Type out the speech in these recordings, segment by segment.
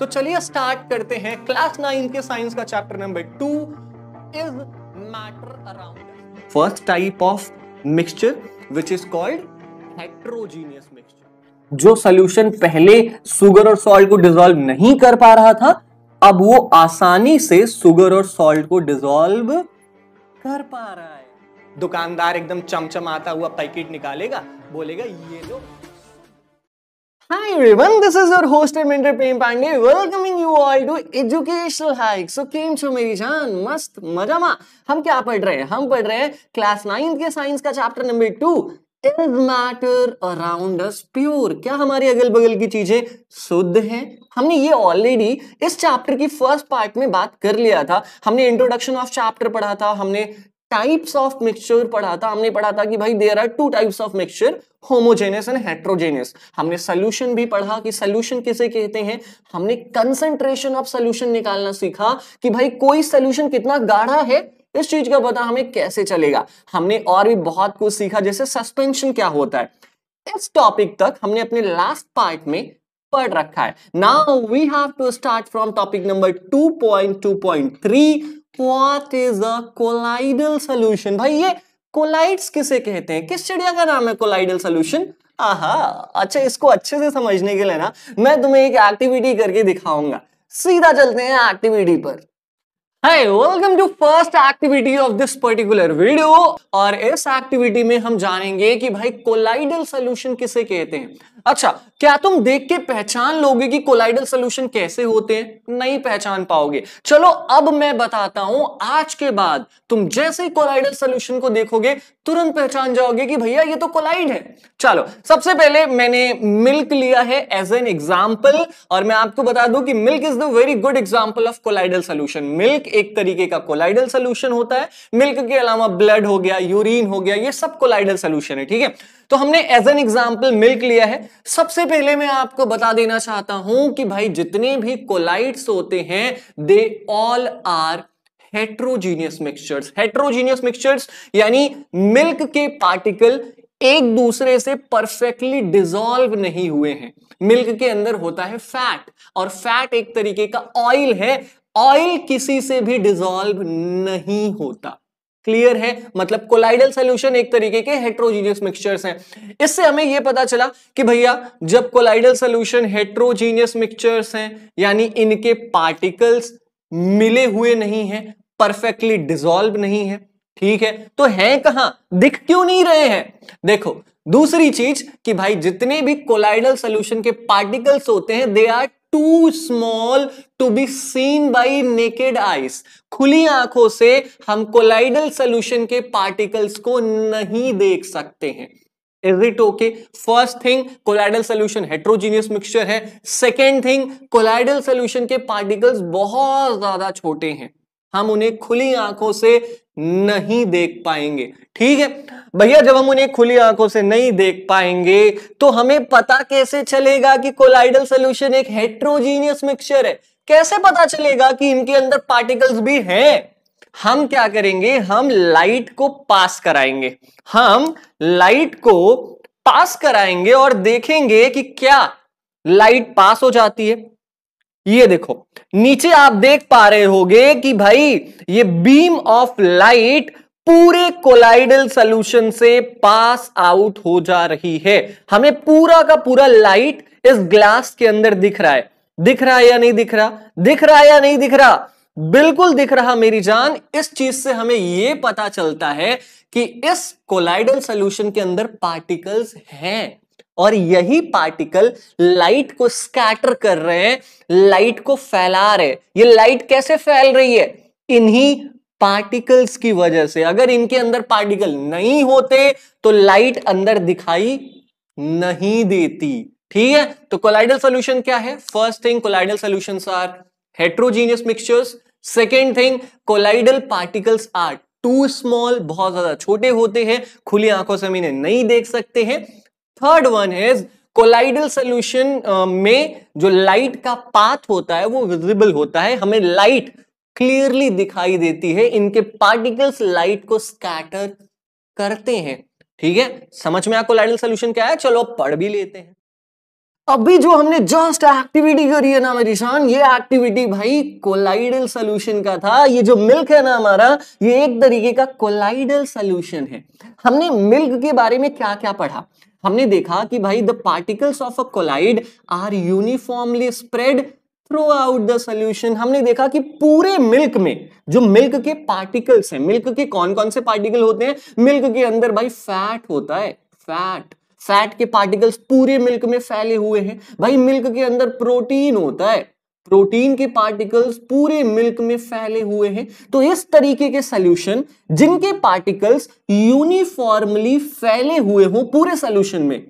तो चलिए स्टार्ट करते हैं क्लास नाइन के साइंस का chapter number two is matter around first type of mixture which is called heterogeneous mixture जो सोल्यूशन पहले सुगर और सॉल्ट को डिजोल्व नहीं कर पा रहा था अब वो आसानी से सुगर और सॉल्ट को डिजोल्व कर पा रहा है दुकानदार एकदम चमचमाता हुआ पैकेट निकालेगा बोलेगा ये लो Hi everyone, this is your host and mentor Prem Pandey welcoming you all to Educational Hike. So केम छो मेरी जान मस्त मजा मा हम क्या पढ़ रहे हैं हम पढ़ रहे हैं क्लास नाइन्थ के साइंस का chapter number two is matter around us pure क्या हमारी अगल बगल की चीजें शुद्ध हैं हमने ये ऑलरेडी इस चैप्टर की फर्स्ट पार्ट में बात कर लिया था हमने इंट्रोडक्शन ऑफ चैप्टर पढ़ा था हमने टाइप्स ऑफ मिक्सचर पढ़ा था हमने पढ़ा था कि भाई there are two types of mixture homogeneous and heterogeneous हमने सोल्यूशन भी पढ़ा कि सोल्यूशन किसे कहते हैं हमने कंसेंट्रेशन ऑफ सोल्यूशन निकालना सीखा कि भाई कोई सोल्यूशन कितना गाढ़ा है इस चीज का पता हमें कैसे चलेगा हमने और भी बहुत कुछ सीखा जैसे सस्पेंशन क्या होता है इस टॉपिक तक हमने अपने लास्ट पार्ट में पढ़ रखा है now we have to start from topic number 2.2.3 what is a colloidal solution भाई ये कोलाइड्स किसे कहते हैं किस चिड़िया का नाम है कोलाइडल सोल्यूशन आहा अच्छा इसको अच्छे से समझने के लिए ना मैं तुम्हें एक एक्टिविटी करके दिखाऊंगा सीधा चलते हैं एक्टिविटी पर hi welcome to first activity of this particular video और इस एक्टिविटी में हम जानेंगे कि भाई कोलाइडल सोल्यूशन किसे कहते हैं अच्छा क्या तुम देख के पहचान लोगे कि कोलाइडल सोल्यूशन कैसे होते हैं नहीं पहचान पाओगे चलो अब मैं बताता हूं आज के बाद तुम जैसे ही कोलाइडल सोल्यूशन को देखोगे तुरंत पहचान जाओगे कि भैया ये तो कोलाइड है चलो सबसे पहले मैंने मिल्क लिया है एज एन एग्जाम्पल और मैं आपको बता दू कि milk is the very good example of colloidal solution milk एक तरीके का कोलाइडल सोल्यूशन होता है मिल्क के अलावा ब्लड हो गया यूरिन हो गया ये सब कोलाइडल सोल्यूशन है ठीक है तो हमने एज एन एग्जाम्पल मिल्क लिया है सबसे पहले मैं आपको बता देना चाहता हूं कि भाई जितने भी कोलाइड्स होते हैं they all are heterogeneous mixtures heterogeneous mixtures यानी मिल्क के पार्टिकल एक दूसरे से परफेक्टली डिजोल्व नहीं हुए हैं मिल्क के अंदर होता है फैट और फैट एक तरीके का ऑयल है ऑयल किसी से भी डिजोल्व नहीं होता क्लियर है मतलब कोलाइडल सोल्यूशन एक तरीके के हेट्रोजीनियस मिक्सचर्स हैं इससे हमें यह पता चला कि भैया जब कोलाइडल सोल्यूशन हेट्रोजीनियस मिक्सचर्स हैं यानी इनके पार्टिकल्स मिले हुए नहीं हैं परफेक्टली डिजोल्व नहीं है ठीक है तो है कहां दिख क्यों नहीं रहे हैं देखो दूसरी चीज कि भाई जितने भी कोलाइडल सोल्यूशन के पार्टिकल्स होते हैं they are too small to be seen by naked eyes खुली आंखों से हम कोलाइडल सोल्यूशन के पार्टिकल्स को नहीं देख सकते हैं is it okay first thing colloidal solution heterogeneous mixture है सेकेंड थिंग कोलाइडल सोल्यूशन के पार्टिकल्स बहुत ज्यादा छोटे हैं हम उन्हें खुली आंखों से नहीं देख पाएंगे ठीक है भैया जब हम उन्हें खुली आंखों से नहीं देख पाएंगे तो हमें पता कैसे चलेगा कि कोलाइडल सोल्यूशन एक हेट्रोजीनियस मिक्सचर है कैसे पता चलेगा कि इनके अंदर पार्टिकल्स भी हैं हम क्या करेंगे हम लाइट को पास कराएंगे हम लाइट को पास कराएंगे और देखेंगे कि क्या लाइट पास हो जाती है ये देखो नीचे आप देख पा रहे होगे कि भाई ये बीम ऑफ लाइट पूरे कोलाइडल सोल्यूशन से पास आउट हो जा रही है हमें पूरा का पूरा लाइट इस ग्लास के अंदर दिख रहा है दिख रहा है या नहीं दिख रहा दिख रहा है या नहीं दिख रहा बिल्कुल दिख रहा मेरी जान इस चीज से हमें यह पता चलता है कि इस कोलाइडल सोल्यूशन के अंदर पार्टिकल्स हैं और यही पार्टिकल लाइट को स्कैटर कर रहे हैं लाइट को फैला रहे ये लाइट कैसे फैल रही है इन्हीं पार्टिकल्स की वजह से अगर इनके अंदर पार्टिकल नहीं होते तो लाइट अंदर दिखाई नहीं देती ठीक है तो कोलाइडल सोल्यूशन क्या है first thing colloidal solution are heterogeneous mixtures second thing colloidal particles are too small बहुत ज्यादा छोटे होते हैं खुली आंखों से हम इन्हें नहीं देख सकते हैं third one is colloidal solution में जो लाइट का पाथ होता है वो विजिबल होता है हमें लाइट क्लियरली दिखाई देती है इनके पार्टिकल्स लाइट को स्कैटर करते हैं ठीक है समझ में आपको लाइडल सोल्यूशन क्या है चलो पढ़ भी लेते हैं अभी जो हमने जस्ट एक्टिविटी करी है ना शान ये एक्टिविटी भाई कोलाइडल सोल्यूशन का था ये जो मिल्क है ना हमारा ये एक तरीके का कोलाइडल सोल्यूशन है हमने मिल्क के बारे में क्या क्या पढ़ा हमने देखा कि भाई the particles of a colloid are uniformly spread throughout the solution हमने देखा कि पूरे मिल्क में जो मिल्क के पार्टिकल्स हैं मिल्क के कौन कौन से पार्टिकल होते हैं मिल्क के अंदर भाई फैट होता है फैट फैट के पार्टिकल्स पूरे मिल्क में फैले हुए हैं भाई मिल्क के अंदर प्रोटीन होता है प्रोटीन के पार्टिकल्स पूरे मिल्क में फैले हुए हैं तो इस तरीके के सोल्यूशन जिनके पार्टिकल्स यूनिफॉर्मली फैले हुए हों पूरे सोल्यूशन में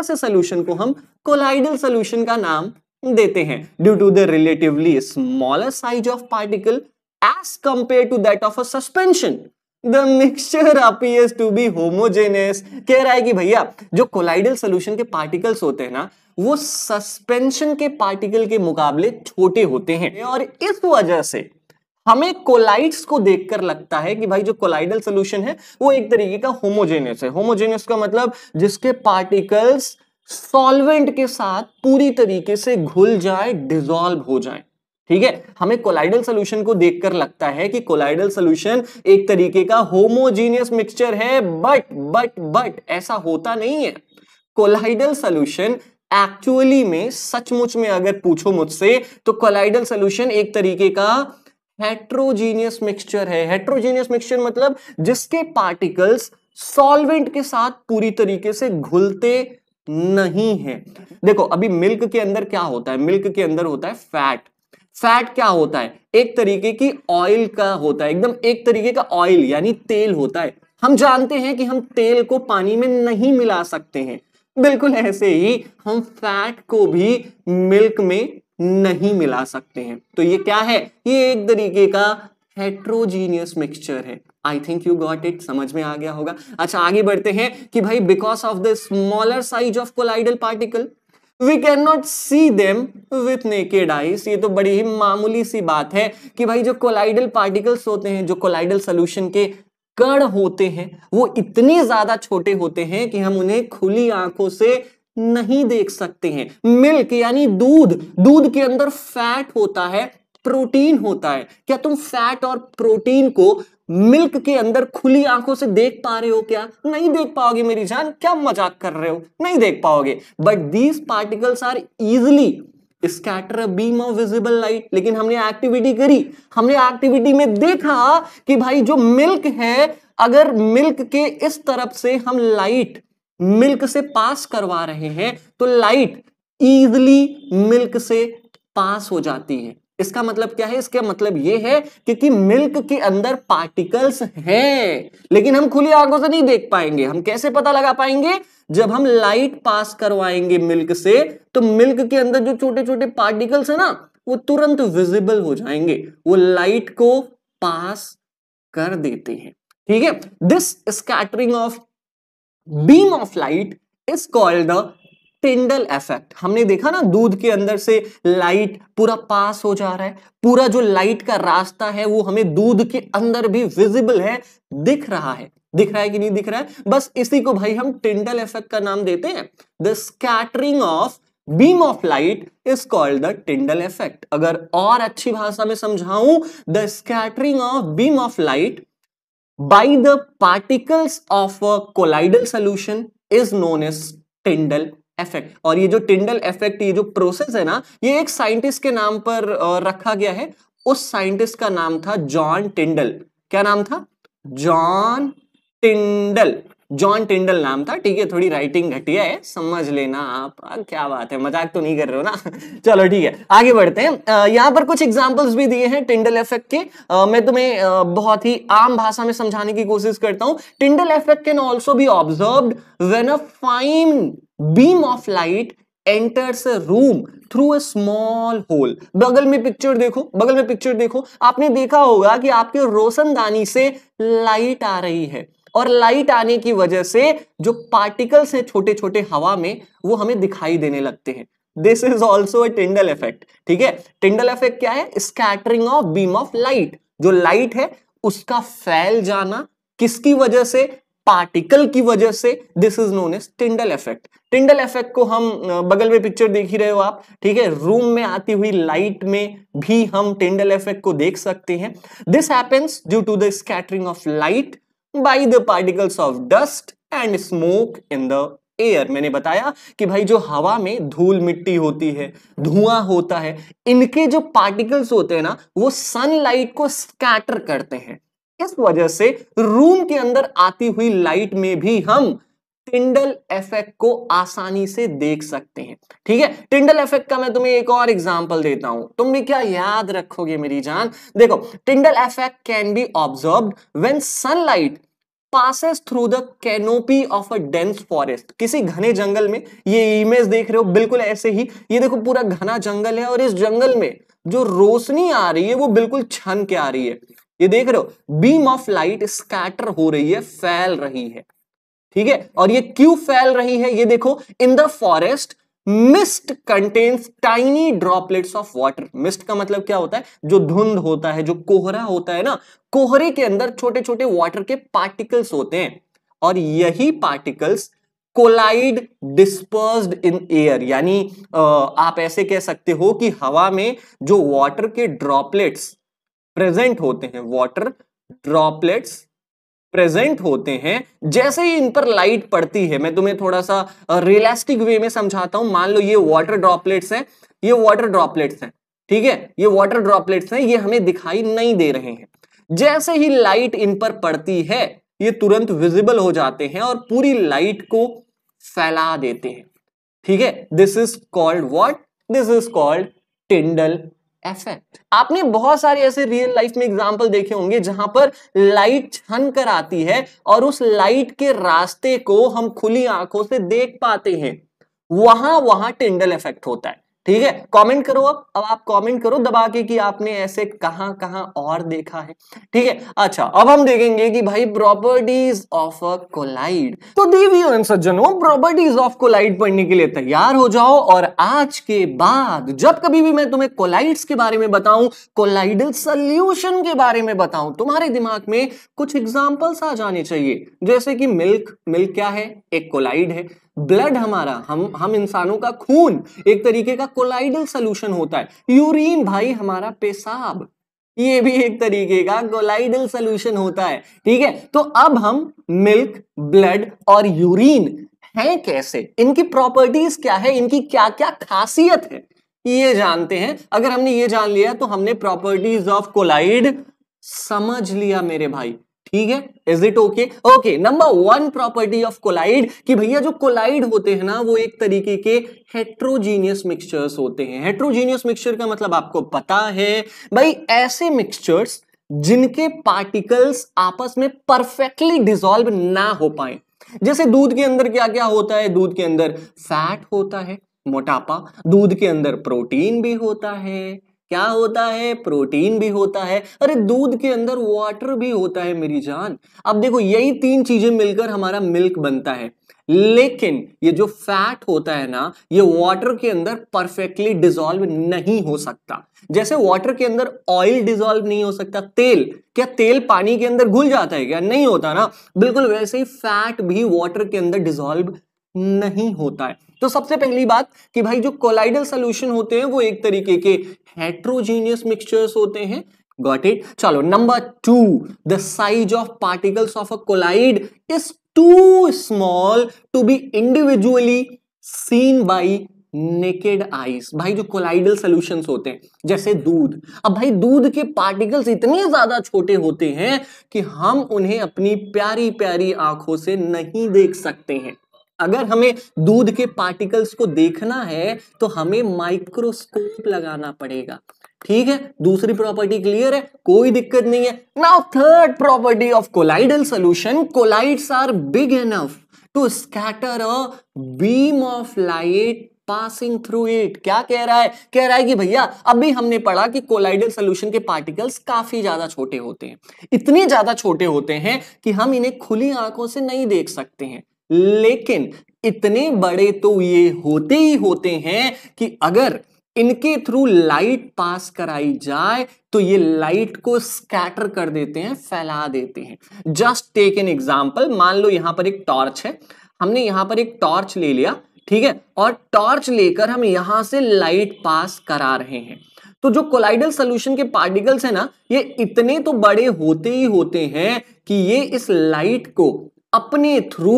ऐसे सोल्यूशन को हम कोलाइडल सोल्यूशन का नाम देते हैं due to the relatively smaller size of particle as compare to that of a suspension the mixture appears to be homogeneous कह रहा है कि भैया जो कोलाइडल सोल्यूशन के पार्टिकल्स होते हैं ना वो सस्पेंशन के पार्टिकल के मुकाबले छोटे होते हैं और इस वजह से हमें कोलाइड्स को देखकर लगता है कि भाई जो कोलाइडल सोल्यूशन है वो एक तरीके का होमोजेनियस है होमोजेनियस का मतलब जिसके पार्टिकल्स सॉल्वेंट के साथ पूरी तरीके से घुल जाए डिजॉल्व हो जाए ठीक है हमें कोलाइडल सोल्यूशन को देखकर लगता है कि कोलाइडल सोल्यूशन एक तरीके का होमोजीनियस मिक्सचर है बट बट बट ऐसा होता नहीं है कोलाइडल सोल्यूशन एक्चुअली में सचमुच में अगर पूछो मुझसे तो कोलाइडल सोल्यूशन एक तरीके का हेट्रोजीनियस मिक्सचर है हेट्रोजीनियस मिक्सचर मतलब जिसके पार्टिकल्स सॉल्वेंट के साथ पूरी तरीके से घुलते नहीं है देखो अभी मिल्क के अंदर क्या होता है मिल्क के अंदर होता है फैट फैट क्या होता है एक तरीके की ऑयल का होता है एकदम एक तरीके का ऑयल यानी तेल होता है हम जानते हैं कि हम तेल को पानी में नहीं मिला सकते हैं बिल्कुल ऐसे ही हम फैट को भी मिल्क में नहीं मिला सकते हैं तो ये क्या है ये एक तरीके का हेट्रोजीनियस मिक्सचर है I think you got it समझ में आ गया होगा अच्छा आगे बढ़ते हैं कि भाई because of the smaller size of colloidal particle we can not see them with naked eyes ये तो बड़ी ही मामूली सी बात है कि भाई जो कोलाइडल पार्टिकल्स होते हैं जो कोलाइडल सोल्यूशन के कण होते हैं वो इतने ज्यादा छोटे होते हैं कि हम उन्हें खुली आंखों से नहीं देख सकते हैं मिल्क यानी दूध दूध के अंदर फैट होता है प्रोटीन होता है क्या तुम फैट और प्रोटीन को मिल्क के अंदर खुली आंखों से देख पा रहे हो क्या नहीं देख पाओगे मेरी जान क्या मजाक कर रहे हो नहीं देख पाओगे but these particles are easily scatter beam of visible light लेकिन हमने एक्टिविटी करी हमने एक्टिविटी में देखा कि भाई जो मिल्क है अगर मिल्क के इस तरफ से हम लाइट मिल्क से पास करवा रहे हैं तो लाइट इजिली मिल्क से पास हो जाती है इसका मतलब क्या है इसका मतलब ये है क्योंकि मिल्क के अंदर पार्टिकल्स हैं लेकिन हम खुली आंखों से नहीं देख पाएंगे हम कैसे पता लगा पाएंगे जब हम लाइट पास करवाएंगे मिल्क से तो मिल्क के अंदर जो छोटे छोटे पार्टिकल्स है ना वो तुरंत विजिबल हो जाएंगे वो लाइट को पास कर देते हैं ठीक है this scattering of beam of light is called Tyndall effect हमने देखा ना दूध के अंदर से लाइट पूरा पास हो जा रहा है पूरा जो लाइट का रास्ता है वो हमें दूध के अंदर भी विजिबल है दिख रहा है दिख रहा है कि नहीं दिख रहा है बस इसी को भाई हम टिंडल इफेक्ट का नाम देते हैं the scattering of beam of light is called the Tyndall effect अगर और अच्छी भाषा में समझाऊं the scattering of beam of light by the particles of a colloidal solution is known as Tyndall effect और ये जो टिंडल इफेक्ट ये जो प्रोसेस है ना ये एक साइंटिस्ट के नाम पर रखा गया है उस साइंटिस्ट का नाम था जॉन टिंडल क्या नाम था जॉन टिंडल जॉन टिंडल नाम था ठीक है थोड़ी राइटिंग घटिया है समझ लेना आप आ, क्या बात है मजाक तो नहीं कर रहे हो ना चलो ठीक है आगे बढ़ते हैं यहाँ पर कुछ एग्जाम्पल्स भी दिए हैं टिंडल इफेक्ट के आ, मैं तुम्हें आ, बहुत ही आम भाषा में समझाने की कोशिश करता हूँ Tyndall effect can also be observe when a fine beam of light enters room through a small hole बगल में पिक्चर देखो बगल में पिक्चर देखो आपने देखा होगा कि आपके रोशनदानी से लाइट आ रही है और लाइट आने की वजह से जो पार्टिकल्स हैं छोटे छोटे हवा में वो हमें दिखाई देने लगते हैं this is also Tyndall effect ठीक है टिंडल इफेक्ट क्या है scattering of beam of light जो लाइट है उसका फैल जाना किसकी वजह से पार्टिकल की वजह से this is known as Tyndall effect Tyndall effect को हम बगल में पिक्चर देख ही रहे हो आप ठीक है रूम में आती हुई लाइट में भी हम टिंडल इफेक्ट को देख सकते हैं this happens due to the scattering of light by the particles of dust and smoke in the air मैंने बताया कि भाई जो हवा में धूल मिट्टी होती है धुआं होता है इनके जो पार्टिकल्स होते हैं ना वो सनलाइट को स्कैटर करते हैं इस वजह से रूम के अंदर आती हुई लाइट में भी हम टिंडल इफेक्ट को आसानी से देख सकते हैं ठीक है टिंडल इफेक्ट का मैं तुम्हें एक और एग्जांपल देता हूं तुम भी क्या याद रखोगे मेरी जान देखो Tyndall effect can be observe when sunlight passes through the canopy of a dense forest किसी घने जंगल में ये इमेज देख रहे हो बिल्कुल ऐसे ही ये देखो पूरा घना जंगल है और इस जंगल में जो रोशनी आ रही है वो बिल्कुल छन के आ रही है ये देख रहे हो बीम ऑफ लाइट स्कैटर हो रही है फैल रही है ठीक है और ये क्यों फैल रही है ये देखो in the forest mist contains tiny droplets of water mist का मतलब क्या होता है जो धुंध होता है जो कोहरा होता है ना कोहरे के अंदर छोटे छोटे वाटर के पार्टिकल्स होते हैं और यही particles colloid disperse in air यानी आप ऐसे कह सकते हो कि हवा में जो वाटर के ड्रॉपलेट्स प्रेजेंट होते हैं वाटर ड्रॉपलेट्स प्रेजेंट होते हैं जैसे ही इन पर लाइट पड़ती है मैं तुम्हें थोड़ा सा रियलिस्टिक वे में समझाता हूं मान लो ये वाटर ड्रॉपलेट्स हैं ये वाटर ड्रॉपलेट्स हैं ठीक है ये वाटर ड्रॉपलेट्स हैं ये हमें दिखाई नहीं दे रहे हैं जैसे ही लाइट इन पर पड़ती है ये तुरंत विजिबल हो जाते हैं और पूरी लाइट को फैला देते हैं ठीक है this is called what this is called Tyndall एफ आपने बहुत सारे ऐसे रियल लाइफ में एग्जाम्पल देखे होंगे जहां पर लाइट छन कर आती है और उस लाइट के रास्ते को हम खुली आंखों से देख पाते हैं वहां वहां टेंडल इफेक्ट होता है ठीक है कमेंट करो अब अब आप कमेंट करो दबा के कि आपने ऐसे कहां कहां और देखा है ठीक है अच्छा अब हम देखेंगे कि भाई प्रॉपर्टीज ऑफ अ कोलाइड तो देवी सज्जनों प्रॉपर्टीज ऑफ कोलाइड पढ़ने के लिए तैयार हो जाओ और आज के बाद जब कभी भी मैं तुम्हें कोलाइड्स के बारे में बताऊं कोलाइडल सोल्यूशन के बारे में बताऊं तुम्हारे दिमाग में कुछ एग्जाम्पल्स आ जाने चाहिए जैसे कि मिल्क मिल्क क्या है एक कोलाइड है ब्लड हमारा हम हम इंसानों का खून एक तरीके का कोलाइडल सोल्यूशन होता है यूरिन भाई हमारा पेशाब ये भी एक तरीके का कोलाइडल सोल्यूशन होता है ठीक है तो अब हम मिल्क ब्लड और यूरिन हैं कैसे इनकी प्रॉपर्टीज क्या है इनकी क्या क्या खासियत है ये जानते हैं अगर हमने ये जान लिया तो हमने प्रॉपर्टीज ऑफ कोलाइड समझ लिया मेरे भाई ठीक है is it okay okay number one property of colloid कि भैया जो कोलाइड होते हैं ना वो एक तरीके के हेट्रोजीनियस मिक्सचर्स होते हैं हेट्रोजीनियस मिक्सचर का मतलब आपको पता है भाई ऐसे मिक्सचर्स जिनके पार्टिकल्स आपस में परफेक्टली डिजोल्व ना हो पाए जैसे दूध के अंदर क्या क्या होता है दूध के अंदर फैट होता है मोटापा दूध के अंदर प्रोटीन भी होता है क्या होता है प्रोटीन भी होता है अरे दूध के अंदर वाटर भी होता है मेरी जान अब देखो यही तीन चीजें मिलकर हमारा मिल्क बनता है लेकिन ये जो फैट होता है ना ये वाटर के अंदर परफेक्टली डिजोल्व नहीं हो सकता जैसे वाटर के अंदर ऑयल डिजोल्व नहीं हो सकता तेल क्या तेल पानी के अंदर घुल जाता है क्या नहीं होता ना बिल्कुल वैसे ही फैट भी वाटर के अंदर डिजोल्व नहीं होता है तो सबसे पहली बात कि भाई जो कोलाइडल सोल्यूशन होते हैं वो एक तरीके के हेट्रोजीनियस मिक्सचर्स होते हैं गॉट इट चलो number two the size of particles of a colloid is too small to be individually seen by naked eyes भाई जो कोलाइडल सोल्यूशन होते हैं जैसे दूध अब भाई दूध के पार्टिकल्स इतने ज्यादा छोटे होते हैं कि हम उन्हें अपनी प्यारी प्यारी आंखों से नहीं देख सकते हैं अगर हमें दूध के पार्टिकल्स को देखना है तो हमें माइक्रोस्कोप लगाना पड़ेगा ठीक है दूसरी प्रॉपर्टी क्लियर है कोई दिक्कत नहीं है now third property of colloidal solution colloids are big enough to scatter a beam of light passing through it क्या कह रहा है कह रहा है कि भैया अभी हमने पढ़ा कि कोलाइडल सोल्यूशन के पार्टिकल्स काफी ज्यादा छोटे होते हैं इतने ज्यादा छोटे होते हैं कि हम इन्हें खुली आंखों से नहीं देख सकते हैं लेकिन इतने बड़े तो ये होते ही होते हैं कि अगर इनके थ्रू लाइट पास कराई जाए तो ये लाइट को स्कैटर कर देते हैं फैला देते हैं जस्ट टेक एन एग्जाम्पल मान लो यहां पर एक टॉर्च है हमने यहां पर एक टॉर्च ले लिया ठीक है और टॉर्च लेकर हम यहां से लाइट पास करा रहे हैं तो जो कोलाइडल सोल्यूशन के पार्टिकल्स है ना ये इतने तो बड़े होते ही होते हैं कि ये इस लाइट को अपने थ्रू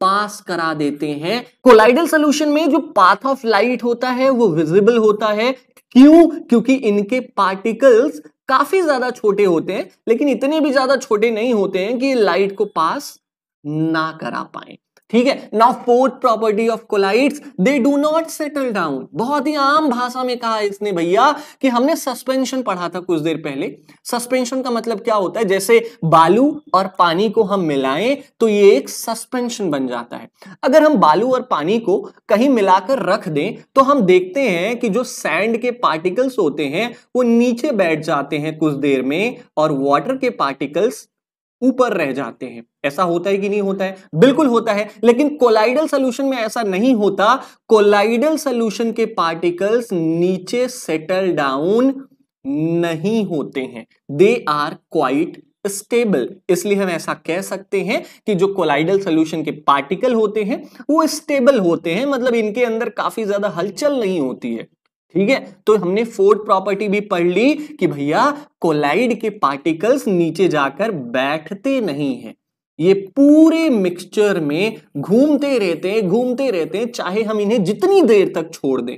पास करा देते हैं कोलाइडल सोल्यूशन में जो पाथ ऑफ लाइट होता है वो विजिबल होता है क्यों क्योंकि इनके पार्टिकल्स काफी ज्यादा छोटे होते हैं लेकिन इतने भी ज्यादा छोटे नहीं होते हैं कि लाइट को पास ना करा पाए ठीक है now fourth property of colloids they do not settle down बहुत ही आम भाषा में कहा इसने भैया कि हमने सस्पेंशन पढ़ा था कुछ देर पहले सस्पेंशन का मतलब क्या होता है जैसे बालू और पानी को हम मिलाएं तो ये एक सस्पेंशन बन जाता है अगर हम बालू और पानी को कहीं मिलाकर रख दें तो हम देखते हैं कि जो सैंड के पार्टिकल्स होते हैं वो नीचे बैठ जाते हैं कुछ देर में और वाटर के पार्टिकल्स ऊपर रह जाते हैं ऐसा होता है कि नहीं होता है बिल्कुल होता है लेकिन कोलाइडल सोल्यूशन में ऐसा नहीं होता कोलाइडल सोल्यूशन के पार्टिकल्स नीचे सेटल डाउन नहीं होते हैं दे आर क्वाइट स्टेबल इसलिए हम ऐसा कह सकते हैं कि जो कोलाइडल सोल्यूशन के पार्टिकल होते हैं वो स्टेबल होते हैं मतलब इनके अंदर काफी ज्यादा हलचल नहीं होती है ठीक है तो हमने फोर्थ प्रॉपर्टी भी पढ़ ली कि भैया कोलाइड के पार्टिकल्स नीचे जाकर बैठते नहीं हैं ये पूरे मिक्सचर में घूमते रहते हैं घूमते रहते हैं चाहे हम इन्हें जितनी देर तक छोड़ दें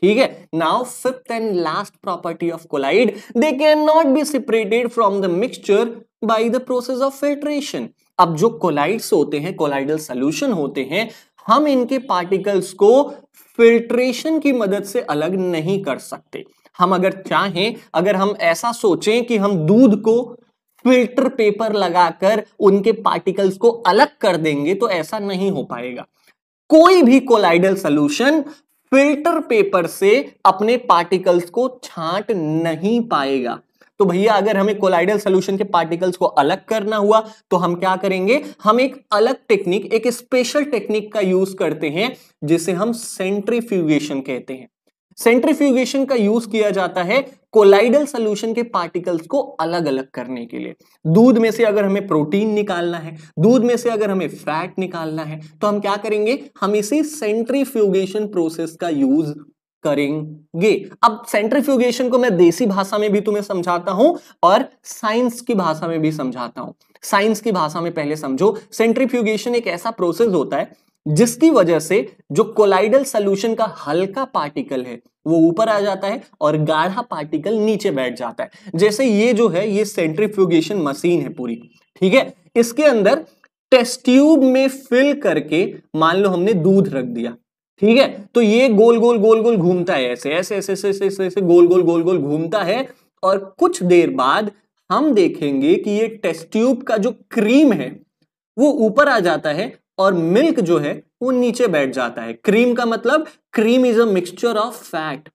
ठीक है now fifth and last property of colloid they can not be separated from the mixture by the process of filtration अब जो कोलाइड्स होते हैं कोलाइडल सोल्यूशन होते हैं हम इनके पार्टिकल्स को फिल्ट्रेशन की मदद से अलग नहीं कर सकते हम अगर चाहें अगर हम ऐसा सोचें कि हम दूध को फिल्टर पेपर लगाकर उनके पार्टिकल्स को अलग कर देंगे तो ऐसा नहीं हो पाएगा कोई भी कोलाइडल सोल्यूशन फिल्टर पेपर से अपने पार्टिकल्स को छांट नहीं पाएगा तो भैया अगर हमें कोलाइडल सोल्यूशन के पार्टिकल्स को अलग करना हुआ तो हम क्या करेंगे हम एक अलग टेक्निक एक स्पेशल टेक्निक का यूज करते हैं जिसे हम सेंट्रीफ्यूगेशन कहते हैं सेंट्रीफ्यूगेशन का यूज किया जाता है कोलाइडल सोल्यूशन के पार्टिकल्स को अलग अलग करने के लिए दूध में से अगर हमें प्रोटीन निकालना है दूध में से अगर हमें फैट निकालना है तो हम क्या करेंगे हम इसी सेंट्रीफ्यूगेशन प्रोसेस का यूज करेंगे अब सेंट्रीफ्यूगेशन को मैं देसी भाषा में भी तुम्हें समझाता हूं और साइंस की भाषा में भी समझाता हूं साइंस की भाषा में पहले समझो सेंट्रीफ्यूगेशन एक ऐसा प्रोसेस होता है जिसकी वजह से जो कोलाइडल सोल्यूशन का हल्का पार्टिकल है वो ऊपर आ जाता है और गाढ़ा पार्टिकल नीचे बैठ जाता है जैसे ये जो है ये सेंट्रीफ्यूगेशन मशीन है पूरी ठीक है इसके अंदर टेस्ट ट्यूब में फिल करके मान लो हमने दूध रख दिया ठीक है तो ये गोल गोल गोल गोल घूमता है ऐसे ऐसे ऐसे ऐसे ऐसे ऐसे, गोल गोल गोल गोल घूमता है और कुछ देर बाद हम देखेंगे कि ये टेस्ट ट्यूब का जो क्रीम है वो ऊपर आ जाता है और मिल्क जो है वो नीचे बैठ जाता है क्रीम का मतलब cream is a mixture of fat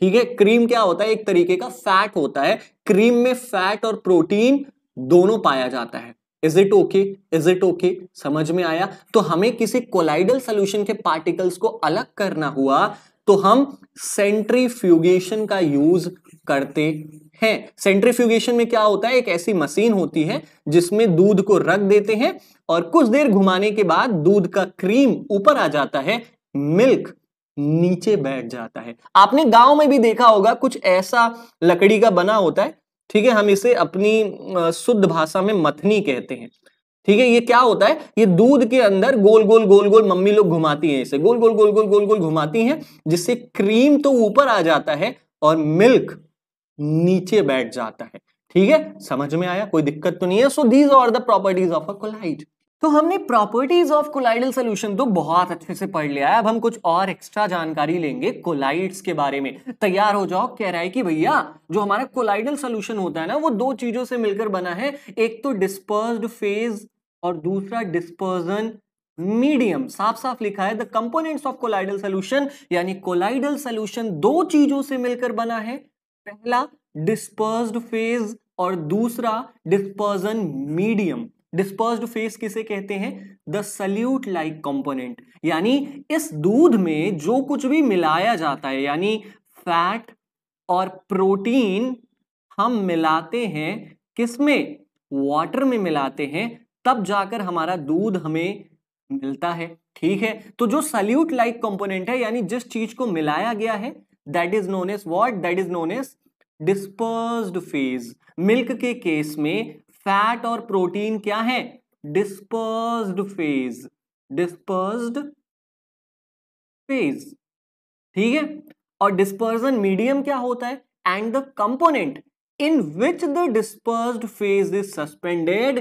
ठीक है क्रीम क्या होता है एक तरीके का फैट होता है क्रीम में फैट और प्रोटीन दोनों पाया जाता है is it okay is it okay समझ में आया तो हमें किसी कोलाइडल सोल्यूशन के पार्टिकल्स को अलग करना हुआ तो हम सेंट्रीफ्यूगेशन का यूज करते हैं सेंट्रीफ्यूगेशन में क्या होता है एक ऐसी मशीन होती है जिसमें दूध को रख देते हैं और कुछ देर घुमाने के बाद दूध का क्रीम ऊपर आ जाता है मिल्क नीचे बैठ जाता है आपने गांव में भी देखा होगा कुछ ऐसा लकड़ी का बना होता है ठीक है हम इसे अपनी शुद्ध भाषा में मथनी कहते हैं ठीक है ये क्या होता है ये दूध के अंदर गोल गोल गोल गोल मम्मी लोग घुमाती हैं इसे गोल गोल गोल गोल गोल गोल घुमाती हैं जिससे क्रीम तो ऊपर आ जाता है और मिल्क नीचे बैठ जाता है ठीक है समझ में आया कोई दिक्कत तो नहीं है so these are the properties of a colloid तो हमने प्रॉपर्टीज ऑफ कोलाइडल सोल्यूशन तो बहुत अच्छे से पढ़ लिया है अब हम कुछ और एक्स्ट्रा जानकारी लेंगे कोलाइड्स के बारे में तैयार हो जाओ कह रहा है कि भैया जो हमारा कोलाइडल सोल्यूशन होता है ना वो दो चीजों से मिलकर बना है एक तो डिस्पर्स फेज और दूसरा डिस्पर्जन मीडियम साफ साफ लिखा है the components of colloidal solution यानी कोलाइडल सोल्यूशन दो चीजों से मिलकर बना है पहला डिस्पर्स्ड फेज और दूसरा डिस्पर्जन मीडियम डिस्पर्स्ड फेज किसे कहते हैं द सल्यूट लाइक कंपोनेंट यानी इस दूध में जो कुछ भी मिलाया जाता है यानी फैट और प्रोटीन हम मिलाते हैं किसमें वाटर में मिलाते हैं तब जाकर हमारा दूध हमें मिलता है ठीक है तो जो सल्यूट लाइक कंपोनेंट है यानी जिस चीज को मिलाया गया है that is known as what that is known as dispersed phase milk के केस में फैट और प्रोटीन क्या है डिस्पर्स्ड फेज डिस्पर्स्ड फेज ठीक है और डिस्पर्जन मीडियम क्या होता है and the component in which the dispersed phase is suspended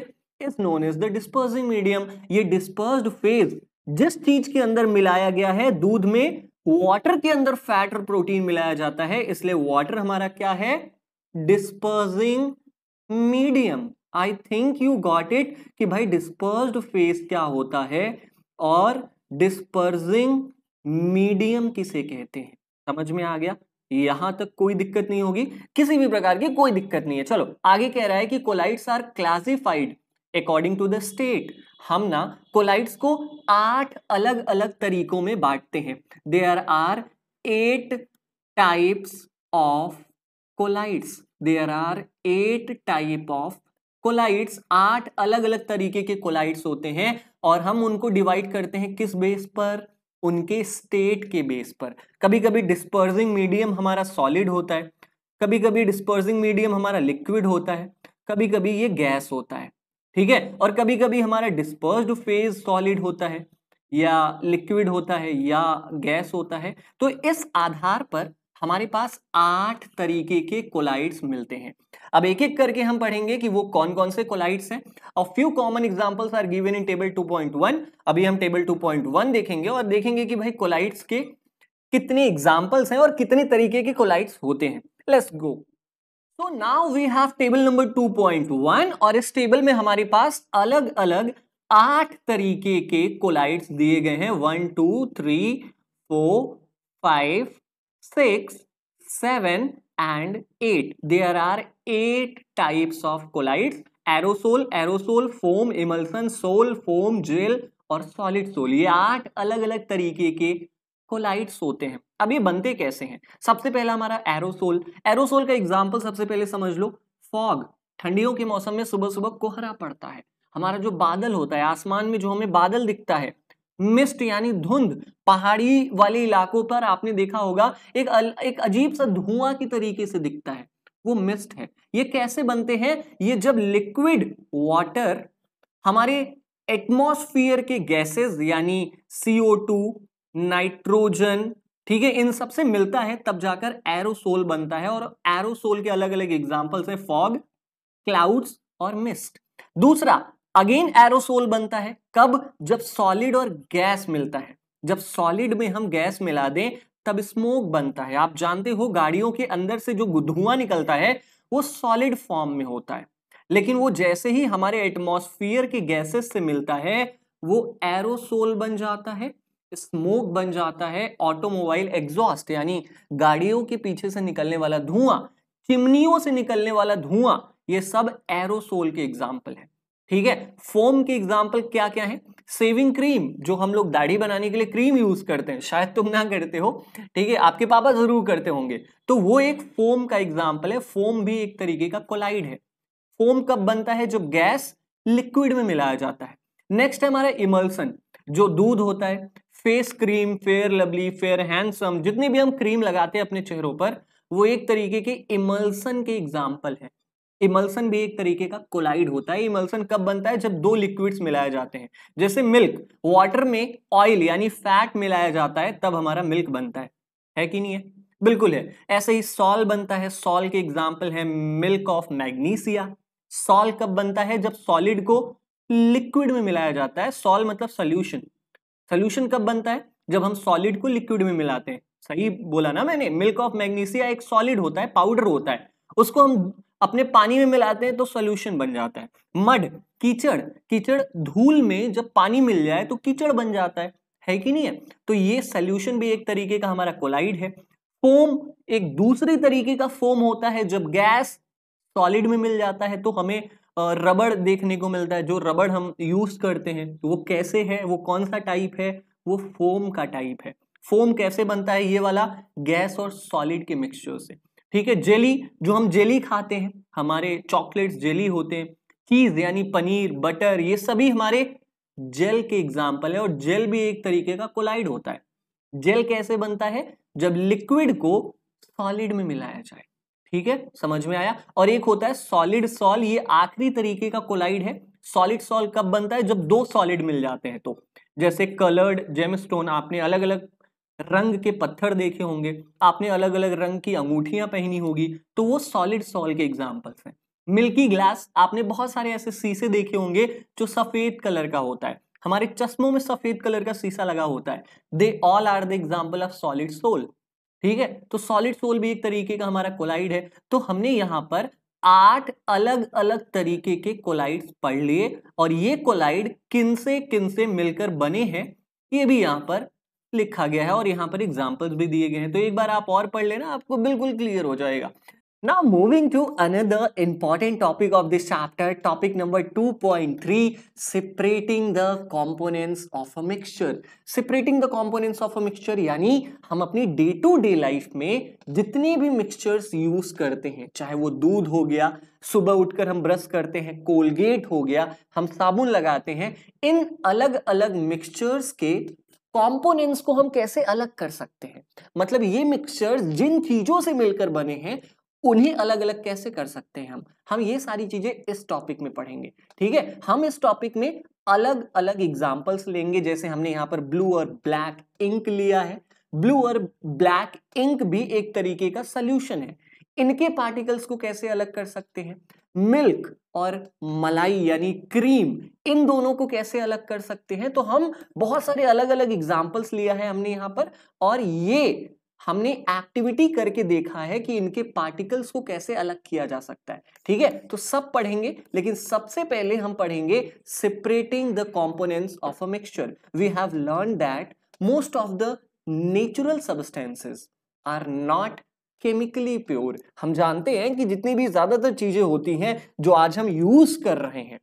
is known as the dispersing medium ये डिस्पर्स्ड फेज जिस चीज के अंदर मिलाया गया है दूध में वाटर के अंदर फैट और प्रोटीन मिलाया जाता है इसलिए वाटर हमारा क्या है dispersing medium I think you got it कि भाई डिस्पर्ज फेस क्या होता है और डिस्पर्जिंग मीडियम किसे कहते हैं समझ में आ गया यहां तक कोई दिक्कत नहीं होगी किसी भी प्रकार की कोई दिक्कत नहीं है चलो आगे कह रहा है कि colloids are classified according to the state हम ना कोलाइड्स को आठ अलग अलग तरीकों में बांटते हैं there are eight types of colloids there are eight type of colloids आठ अलग अलग तरीके के कोलाइड्स होते हैं और हम उनको डिवाइड करते हैं किस बेस पर उनके स्टेट के बेस पर कभी कभी डिस्पर्जिंग मीडियम हमारा सॉलिड होता है कभी कभी डिस्पर्जिंग मीडियम हमारा लिक्विड होता है कभी कभी ये गैस होता है ठीक है और कभी कभी हमारा डिस्पर्स फेज सॉलिड होता है या लिक्विड होता है या गैस होता है तो इस आधार पर हमारे पास आठ तरीके के कोलाइड्स मिलते हैं अब एक एक करके हम पढ़ेंगे कि वो कौन कौन से कोलाइड्स हैं और few common examples are given in table 2.1 अभी हम टेबल 2.1 देखेंगे और देखेंगे कि भाई कोलाइड्स के कितने एग्जाम्पल्स हैं और कितने तरीके के कोलाइड्स होते हैं लेट्स गो तो now we have table number 2.1 और इस टेबल में हमारे पास अलग अलग आठ तरीके के कोलाइड्स दिए गए हैं one two three four five six seven and eight there are eight types of colloids aerosol aerosol foam emulsion sol foam gel और सॉलिड सोल ये आठ अलग अलग तरीके के कोलाइड्स होते हैं अब ये बनते कैसे हैं सबसे पहला हमारा एरोसोल एरोसोल का एग्जाम्पल सबसे पहले समझ लो फॉग ठंडियों के मौसम में सुबह सुबह कोहरा पड़ता है हमारा जो बादल होता है आसमान में जो हमें बादल दिखता है मिस्ट यानी धुंध पहाड़ी वाले इलाकों पर आपने देखा होगा एक अल, एक अजीब सा धुआं की तरीके से दिखता है वो मिस्ट है ये कैसे बनते हैं ये जब लिक्विड वाटर हमारे एटमॉस्फियर के गैसेस यानी सीओ टू नाइट्रोजन ठीक है इन सब से मिलता है तब जाकर एरोसोल बनता है और एरोसोल के अलग अलग एग्जाम्पल्स है फॉग क्लाउड्स और मिस्ट दूसरा अगेन एरोसोल बनता है कब जब सॉलिड और गैस मिलता है जब सॉलिड में हम गैस मिला दें तब स्मोक बनता है आप जानते हो गाड़ियों के अंदर से जो धुआं निकलता है वो सॉलिड फॉर्म में होता है लेकिन वो जैसे ही हमारे एटमॉस्फेयर के गैसेस से मिलता है वो एरोसोल बन जाता है स्मोक बन जाता है ऑटोमोबाइल एग्जॉस्ट यानी गाड़ियों के पीछे से निकलने वाला धुआं चिमनियों से निकलने वाला धुआं ये सब एरोसोल के एग्जाम्पल है ठीक है फोम के एग्जाम्पल क्या क्या है सेविंग क्रीम जो हम लोग दाढ़ी बनाने के लिए क्रीम यूज करते हैं शायद तुम ना करते हो ठीक है आपके पापा जरूर करते होंगे तो वो एक फोम का एग्जाम्पल है फोम भी एक तरीके का कोलाइड है फोम कब बनता है जब गैस लिक्विड में मिलाया जाता है नेक्स्ट है हमारा इमल्सन जो दूध होता है face cream Fair Lovely Fair Handsome जितनी भी हम क्रीम लगाते हैं अपने चेहरों पर वो एक तरीके के इमल्सन के एग्जाम्पल है इमल्सन भी एक तरीके का कोलाइड होता है इमल्सन कब बनता है जब दो लिक्विड्स मिलाए जाते हैं जैसे मिल्क वाटर में ऑयल यानी फैट मिलाया जाता है तब हमारा मिल्क बनता है है कि नहीं है बिल्कुल है ऐसे ही सॉल बनता है सॉल के एग्जाम्पल है मिल्क ऑफ मैग्नीसिया सॉल कब बनता है जब सॉलिड को लिक्विड में मिलाया जाता है सॉल मतलब सोल्यूशन सोल्यूशन कब बनता है जब हम सॉलिड को लिक्विड में मिलाते हैं सही बोला ना मैंने मिल्क ऑफ मैग्नीशिया एक सॉलिड होता है पाउडर होता है उसको हम अपने पानी में मिलाते हैं तो सोल्यूशन बन जाता है मड कीचड़ कीचड़ धूल में जब पानी मिल जाए तो कीचड़ बन जाता है है कि नहीं है तो ये सोल्यूशन भी एक तरीके का हमारा कोलाइड है फोम एक दूसरे तरीके का फोम होता है जब गैस सॉलिड में मिल जाता है तो हमें रबड़ देखने को मिलता है जो रबड़ हम यूज़ करते हैं वो कैसे है वो कौन सा टाइप है वो फोम का टाइप है फोम कैसे बनता है ये वाला गैस और सॉलिड के मिक्सचर से ठीक है जेली जो हम जेली खाते हैं हमारे चॉकलेट्स जेली होते हैं चीज़ यानी पनीर बटर ये सभी हमारे जेल के एग्जाम्पल है और जेल भी एक तरीके का कोलाइड होता है जेल कैसे बनता है जब लिक्विड को सॉलिड में मिलाया जाए ठीक है समझ में आया और एक होता है सॉलिड सॉल ये आखिरी तरीके का कोलाइड है सॉलिड सॉल कब बनता है जब दो सॉलिड मिल जाते हैं तो जैसे कलर्ड जेमस्टोन आपने अलग अलग रंग के पत्थर देखे होंगे आपने अलग अलग रंग की अंगूठियां पहनी होगी तो वो सॉलिड सॉल के एग्जाम्पल्स हैं मिल्की ग्लास आपने बहुत सारे ऐसे शीशे देखे होंगे जो सफेद कलर का होता है हमारे चश्मों में सफेद कलर का शीशा लगा होता है they all are the example of solid sol ठीक है तो सॉलिड सोल भी एक तरीके का हमारा कोलाइड है तो हमने यहाँ पर आठ अलग अलग तरीके के कोलाइड्स पढ़ लिए और ये कोलाइड किन से किन से मिलकर बने हैं ये भी यहाँ पर लिखा गया है और यहाँ पर एग्जाम्पल्स भी दिए गए हैं तो एक बार आप और पढ़ लेना आपको बिल्कुल क्लियर हो जाएगा Now moving to another important topic of this chapter, topic number 2.3, separating the components of a mixture. Separating the components of a mixture यानी हम अपनी डे टू डे लाइफ में जितने भी मिक्सचर्स यूज करते हैं चाहे वो दूध हो गया सुबह उठकर हम ब्रश करते हैं कोलगेट हो गया हम साबुन लगाते हैं इन अलग अलग मिक्सचर्स के कॉम्पोनेंट्स को हम कैसे अलग कर सकते हैं मतलब ये मिक्सचर्स जिन चीजों से मिलकर बने हैं उन्हें अलग अलग कैसे कर सकते हैं हम हम ये सारी चीजें इस टॉपिक में पढ़ेंगे ठीक है हम इस टॉपिक में अलग अलग एग्जाम्पल्स लेंगे जैसे हमने यहाँ पर ब्लू और ब्लैक इंक लिया है ब्लू और ब्लैक इंक भी एक तरीके का सोल्यूशन है इनके पार्टिकल्स को कैसे अलग कर सकते हैं मिल्क और मलाई यानी क्रीम इन दोनों को कैसे अलग कर सकते हैं तो हम बहुत सारे अलग अलग एग्जाम्पल्स लिया है हमने यहाँ पर और ये हमने एक्टिविटी करके देखा है कि इनके पार्टिकल्स को कैसे अलग किया जा सकता है ठीक है तो सब पढ़ेंगे लेकिन सबसे पहले हम पढ़ेंगे separating the components of a mixture we have learn that most of the natural substances are not chemically pure हम जानते हैं कि जितनी भी ज्यादातर चीजें होती हैं जो आज हम यूज कर रहे हैं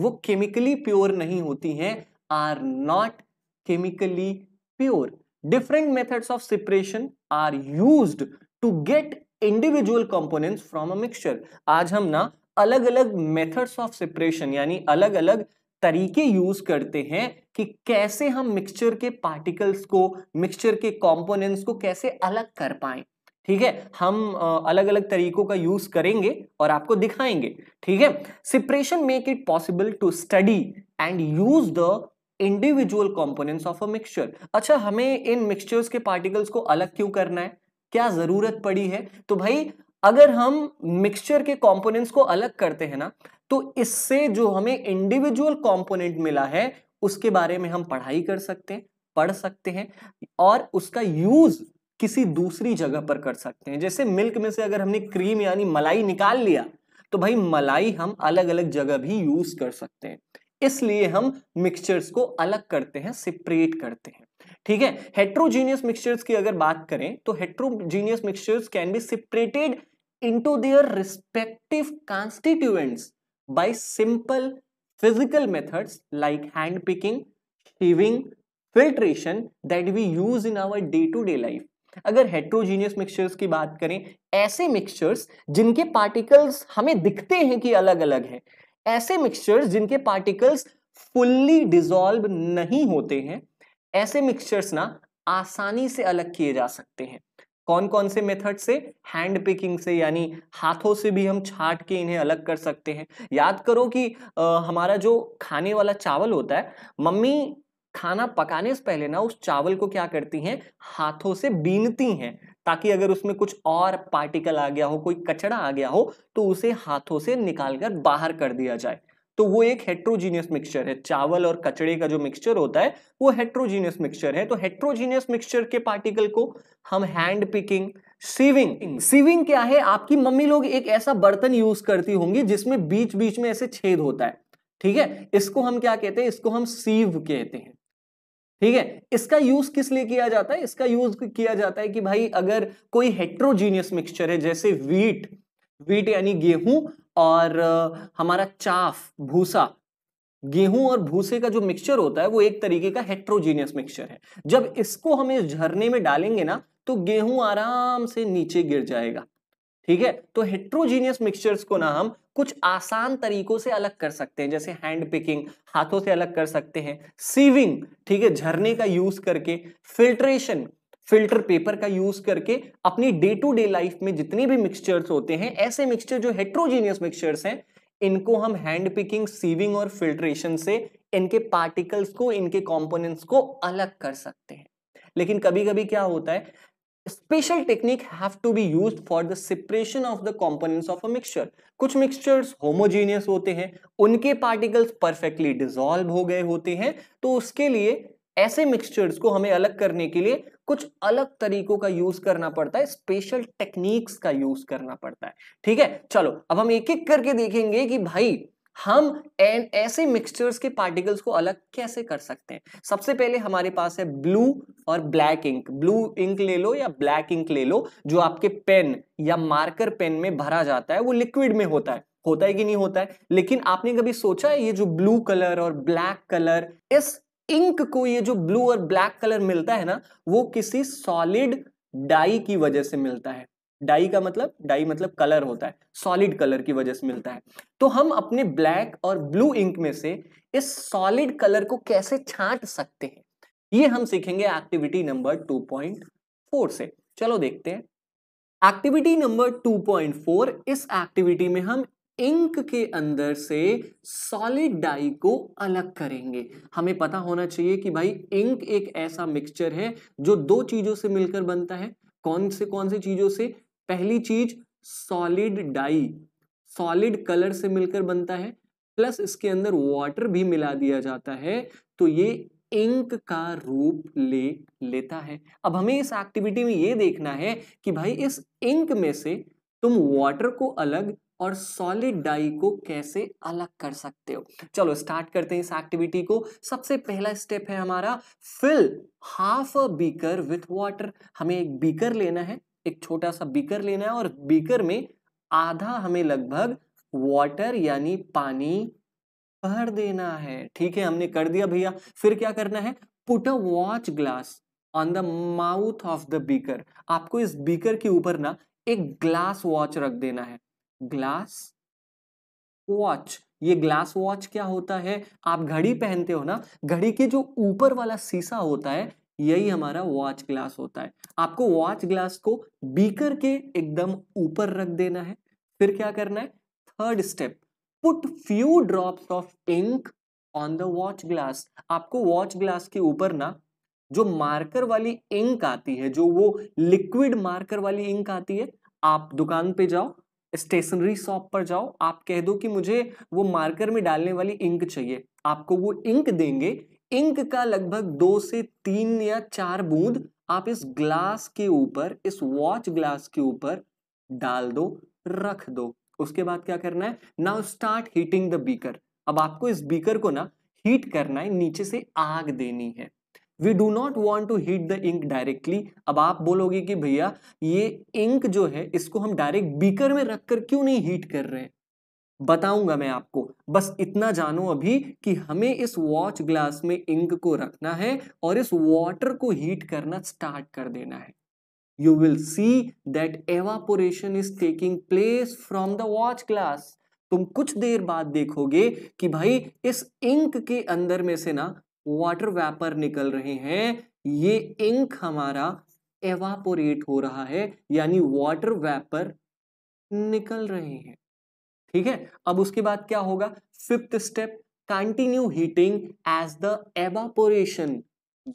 वो केमिकली प्योर नहीं होती हैं are not chemically pure different methods of separation are used to get individual components from a mixture आज हम ना अलग अलग methods of separation यानी अलग अलग तरीके यूज करते हैं कि कैसे हम मिक्सचर के पार्टिकल्स को मिक्सचर के कंपोनेंट्स को कैसे अलग कर पाए ठीक है हम अलग अलग तरीकों का यूज करेंगे और आपको दिखाएंगे ठीक है separation make it possible to study and use the individual components of a mixture अच्छा हमें इन मिक्सचर्स के पार्टिकल्स को अलग क्यों करना है क्या जरूरत पड़ी है तो भाई अगर हम मिक्सचर के कॉम्पोनेंट्स को अलग करते हैं ना तो इससे जो हमें इंडिविजुअल कॉम्पोनेंट मिला है उसके बारे में हम पढ़ाई कर सकते हैं पढ़ सकते हैं और उसका यूज किसी दूसरी जगह पर कर सकते हैं जैसे मिल्क में से अगर हमने क्रीम यानी मलाई निकाल लिया तो भाई मलाई हम अलग अलग जगह भी यूज कर सकते हैं इसलिए हम मिक्सचर्स को अलग करते हैं सेपरेट करते हैं ठीक है हेट्रोजीनियस मिक्सचर्स की अगर बात करें तो heterogeneous mixtures can be separated into their respective constituents by simple physical methods like hand picking sieving filtration that we use in our day to day life अगर हेट्रोजीनियस मिक्सचर्स की बात करें ऐसे मिक्सचर्स जिनके पार्टिकल्स हमें दिखते हैं कि अलग अलग हैं ऐसे मिक्सचर्स जिनके पार्टिकल्स फुल्ली डिजॉल्व नहीं होते हैं ऐसे मिक्सचर्स ना आसानी से अलग किए जा सकते हैं कौन कौन से मेथड से हैंड पिकिंग से यानी हाथों से भी हम छाट के इन्हें अलग कर सकते हैं याद करो कि आ, हमारा जो खाने वाला चावल होता है मम्मी खाना पकाने से पहले ना उस चावल को क्या करती हैं हाथों से बीनती हैं ताकि अगर उसमें कुछ और पार्टिकल आ गया हो कोई कचरा आ गया हो तो उसे हाथों से निकाल कर बाहर कर दिया जाए तो वो एक हेट्रोजीनियस मिक्सचर है चावल और कचड़े का जो मिक्सचर होता है वो हेट्रोजीनियस मिक्सचर है तो हेट्रोजीनियस मिक्सचर के पार्टिकल को हम हैंड पिकिंग सीविंग सीविंग क्या है आपकी मम्मी लोग एक ऐसा बर्तन यूज करती होंगी जिसमें बीच बीच में ऐसे छेद होता है ठीक है इसको हम क्या कहते हैं इसको हम सीव कहते हैं ठीक है इसका यूज किस लिए किया जाता है इसका यूज किया जाता है कि भाई अगर कोई हेट्रोजीनियस मिक्सचर है जैसे वीट वीट यानी गेहूं और हमारा चाफ भूसा गेहूं और भूसे का जो मिक्सचर होता है वो एक तरीके का हेट्रोजीनियस मिक्सचर है जब इसको हम इस झरने में डालेंगे ना तो गेहूं आराम से नीचे गिर जाएगा ठीक है तो हेट्रोजीनियस मिक्सचर्स को ना हम कुछ आसान तरीकों से अलग कर सकते हैं जैसे हैंड पिकिंग हाथों से अलग कर सकते हैं सीविंग ठीक है झरने का यूज करके फिल्ट्रेशन फिल्टर पेपर का यूज करके अपनी डे टू डे लाइफ में जितने भी मिक्सचर्स होते हैं ऐसे मिक्सचर जो हेट्रोजीनियस मिक्सचर्स हैं इनको हम हैंड पिकिंग सीविंग और फिल्ट्रेशन से इनके पार्टिकल्स को इनके कॉम्पोनेंट्स को अलग कर सकते हैं लेकिन कभी कभी क्या होता है special technique have to be use for the separation of the components of a mixture कुछ मिक्सचर्स होमोजीनियस होते हैं उनके पार्टिकल्स परफेक्टली डिजॉल्व हो गए होते हैं तो उसके लिए ऐसे मिक्सचर्स को हमें अलग करने के लिए कुछ अलग तरीकों का यूज करना पड़ता है स्पेशल टेक्निक्स का यूज करना पड़ता है ठीक है चलो अब हम एक एक करके देखेंगे कि भाई हम एन ऐसे मिक्सचर्स के पार्टिकल्स को अलग कैसे कर सकते हैं सबसे पहले हमारे पास है ब्लू और ब्लैक इंक ब्लू इंक ले लो या ब्लैक इंक ले लो जो आपके पेन या मार्कर पेन में भरा जाता है वो लिक्विड में होता है होता है कि नहीं होता है लेकिन आपने कभी सोचा है ये जो ब्लू कलर और ब्लैक कलर इस इंक को ये जो ब्लू और ब्लैक कलर मिलता है ना वो किसी सॉलिड डाई की वजह से मिलता है डाई का मतलब डाई मतलब कलर होता है सॉलिड कलर की वजह से मिलता है तो हम अपने ब्लैक और ब्लू इंक में से इस सॉलिड कलर को कैसे छांट सकते हैं ये हम सीखेंगे एक्टिविटी नंबर 2.4 से चलो देखते हैं एक्टिविटी नंबर 2.4 इस एक्टिविटी में हम इंक के अंदर से सॉलिड डाई को अलग करेंगे हमें पता होना चाहिए कि भाई इंक एक ऐसा मिक्सचर है जो दो चीजों से मिलकर बनता है कौन से कौन से चीजों से पहली चीज सॉलिड डाई सॉलिड कलर से मिलकर बनता है प्लस इसके अंदर वाटर भी मिला दिया जाता है तो ये इंक का रूप ले लेता है अब हमें इस एक्टिविटी में ये देखना है कि भाई इस इंक में से तुम वाटर को अलग और सॉलिड डाई को कैसे अलग कर सकते हो चलो स्टार्ट करते हैं इस एक्टिविटी को सबसे पहला स्टेप है हमारा fill half a beaker with water हमें एक बीकर लेना है एक छोटा सा बीकर लेना है और बीकर में आधा हमें लगभग वाटर यानी पानी भर देना है ठीक है हमने कर दिया भैया फिर क्या करना है put a watch glass on the mouth of the beaker आपको इस बीकर के ऊपर ना एक ग्लास वॉच रख देना है ग्लास वॉच ये ग्लास वॉच क्या होता है आप घड़ी पहनते हो ना घड़ी के जो ऊपर वाला शीशा होता है यही हमारा वॉच ग्लास होता है आपको वॉच ग्लास को बीकर के एकदम ऊपर रख देना है फिर क्या करना है third step put few drops of ink on the watch glass आपको वॉच ग्लास के ऊपर ना जो मार्कर वाली इंक आती है जो वो लिक्विड मार्कर वाली इंक आती है आप दुकान पे जाओ स्टेशनरी शॉप पर जाओ आप कह दो कि मुझे वो मार्कर में डालने वाली इंक चाहिए आपको वो इंक देंगे इंक का लगभग दो से तीन या चार बूंद आप इस ग्लास के ऊपर इस वॉच ग्लास के ऊपर डाल दो रख दो उसके बाद क्या करना है now start heating the beaker अब आपको इस बीकर को ना हीट करना है नीचे से आग देनी है we do not want to heat the ink directly अब आप बोलोगे कि भैया ये इंक जो है इसको हम डायरेक्ट बीकर में रख कर क्यों नहीं हीट कर रहे हैं बताऊंगा मैं आपको बस इतना जानो अभी कि हमें इस वॉच ग्लास में इंक को रखना है और इस वाटर को हीट करना स्टार्ट कर देना है you will see that evaporation is taking place from the watch glass तुम कुछ देर बाद देखोगे कि भाई इस इंक के अंदर में से ना वाटर वेपर निकल रहे हैं ये इंक हमारा एवापोरेट हो रहा है यानी वाटर वेपर निकल रहे हैं ठीक है अब उसके बाद क्या होगा fifth step continue heating as the evaporation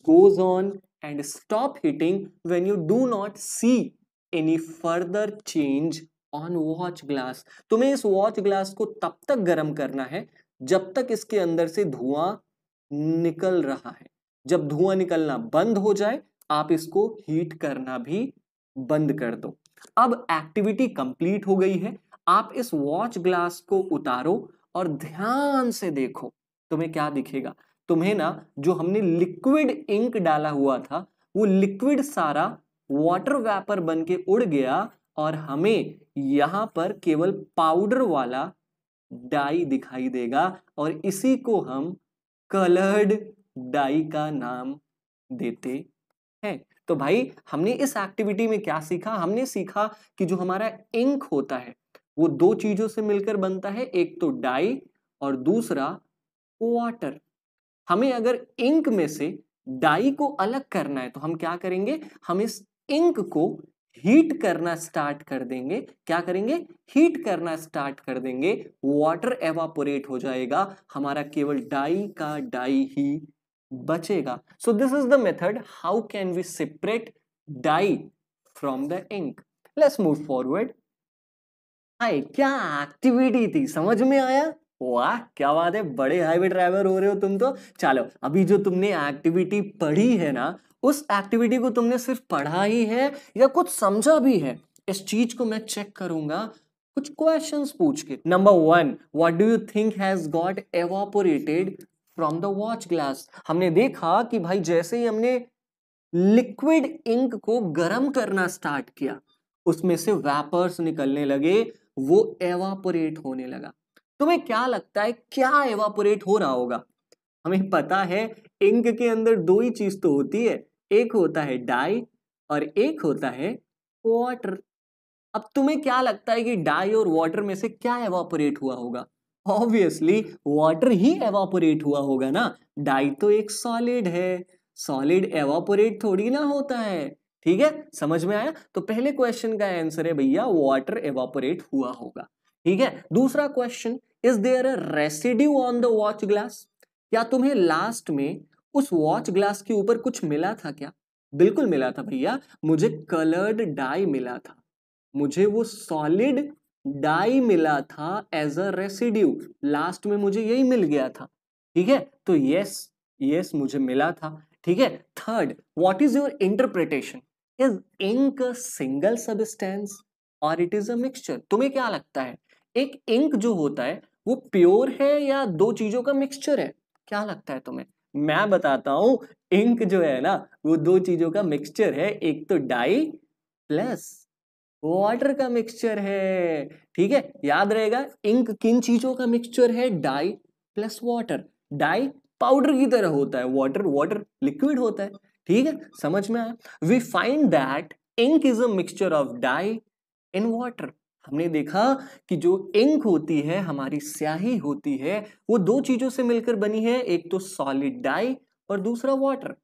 goes on and stop heating when you do not see any further change on watch glass तुम्हें इस वॉच ग्लास को तब तक गर्म करना है जब तक इसके अंदर से धुआं निकल रहा है जब धुआं निकलना बंद हो जाए आप इसको हीट करना भी बंद कर दो अब एक्टिविटी कंप्लीट हो गई है आप इस वॉच ग्लास को उतारो और ध्यान से देखो तुम्हें क्या दिखेगा तुम्हें ना जो हमने लिक्विड इंक डाला हुआ था वो लिक्विड सारा वाटर वेपर बन के उड़ गया और हमें यहाँ पर केवल पाउडर वाला डाई दिखाई देगा और इसी को हम कलर्ड डाई का नाम देते हैं तो भाई हमने इस एक्टिविटी में क्या सीखा हमने सीखा कि जो हमारा इंक होता है वो दो चीजों से मिलकर बनता है एक तो डाई और दूसरा वाटर हमें अगर इंक में से डाई को अलग करना है तो हम क्या करेंगे हम इस इंक को हीट करना स्टार्ट कर देंगे क्या करेंगे हीट करना स्टार्ट कर देंगे वाटर एवापोरेट हो जाएगा हमारा केवल डाई का डाई ही बचेगा so this is the method how can we separate dye from the ink let's move forward hi क्या एक्टिविटी थी समझ में आया वाह क्या बात है बड़े हाईवे ड्राइवर हो रहे हो तुम तो चलो अभी जो तुमने एक्टिविटी पढ़ी है ना उस एक्टिविटी को तुमने सिर्फ पढ़ा ही है या कुछ समझा भी है इस चीज को मैं चेक करूंगा कुछ क्वेश्चंस पूछ के number one what do you think has got evaporated from the watch glass हमने देखा कि भाई जैसे ही हमने लिक्विड इंक को गर्म करना स्टार्ट किया उसमें से वैपर्स निकलने लगे वो एवापोरेट होने लगा तुम्हें क्या लगता है क्या एवापोरेट हो रहा होगा हमें पता है इंक के अंदर दो ही चीज तो होती है एक होता है डाई और एक होता है वाटर अब तुम्हें क्या लगता है कि डाई और वाटर में से क्या एवापोरेट हुआ होगा ऑब्वियसली वाटर ही एवापोरेट हुआ होगा ना डाई तो एक सॉलिड है सॉलिड एवापोरेट थोड़ी ना होता है ठीक है समझ में आया तो पहले क्वेश्चन का आंसर है भैया वाटर एवोपोरेट हुआ होगा ठीक है दूसरा question is there a residue on the watch glass क्या तुम्हें लास्ट में उस वॉच ग्लास के ऊपर कुछ मिला था क्या बिल्कुल मिला था भैया मुझे कलर्ड डाई मिला था मुझे वो सॉलिड डाई मिला था एज अ रेसिड्यू लास्ट में मुझे यही मिल गया था ठीक है तो यस यस मुझे मिला था ठीक है third what is your interpretation is ink single substance और इट इज अ मिक्सचर तुम्हें क्या लगता है एक इंक जो होता है वो प्योर है या दो चीजों का मिक्सचर है क्या लगता है तुम्हें मैं बताता हूं इंक जो है ना वो दो चीजों का मिक्सचर है एक तो डाई प्लस वाटर का मिक्सचर है ठीक है याद रहेगा इंक किन चीजों का मिक्सचर है dye plus water dye powder की तरह होता है वाटर वाटर लिक्विड होता है ठीक है समझ में आया we find that ink is a mixture of dye in water हमने देखा कि जो इंक होती है हमारी स्याही होती है वो दो चीजों से मिलकर बनी है एक तो सॉलिड डाई और दूसरा वाटर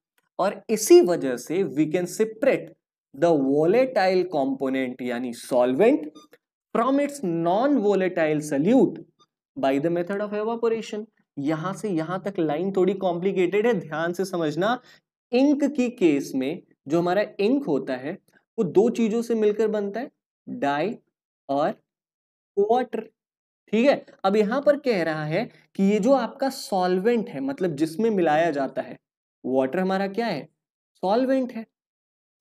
और इसी वजह से we can separate the volatile component यानी solvent from its non volatile solute by the method of evaporation यहां से यहां तक लाइन थोड़ी कॉम्प्लिकेटेड है ध्यान से समझना इंक की केस में जो हमारा इंक होता है वो दो चीजों से मिलकर बनता है डाई और वाटर ठीक है अब यहां पर कह रहा है कि ये जो आपका सॉल्वेंट है मतलब जिसमें मिलाया जाता है वाटर हमारा क्या है सॉल्वेंट है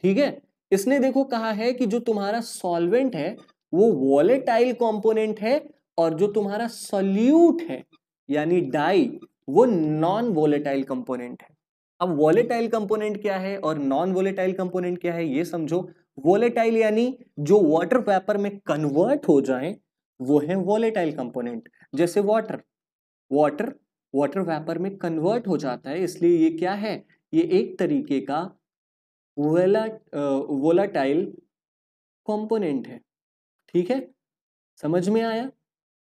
ठीक है इसने देखो कहा है कि जो तुम्हारा सॉल्वेंट है वो वॉलेटाइल कंपोनेंट है और जो तुम्हारा सॉल्यूट है यानी डाई वो नॉन वॉलेटाइल कंपोनेंट है अब वॉलेटाइल कंपोनेंट क्या है और नॉन वॉलेटाइल कंपोनेंट क्या है ये समझो वॉलेटाइल यानी जो वाटर वेपर में कन्वर्ट हो जाए वो है वॉलेटाइल कंपोनेंट जैसे वाटर वाटर वाटर वेपर में कन्वर्ट हो जाता है इसलिए ये क्या है ये एक तरीके का वोला वोलाटाइल कंपोनेंट है ठीक है समझ में आया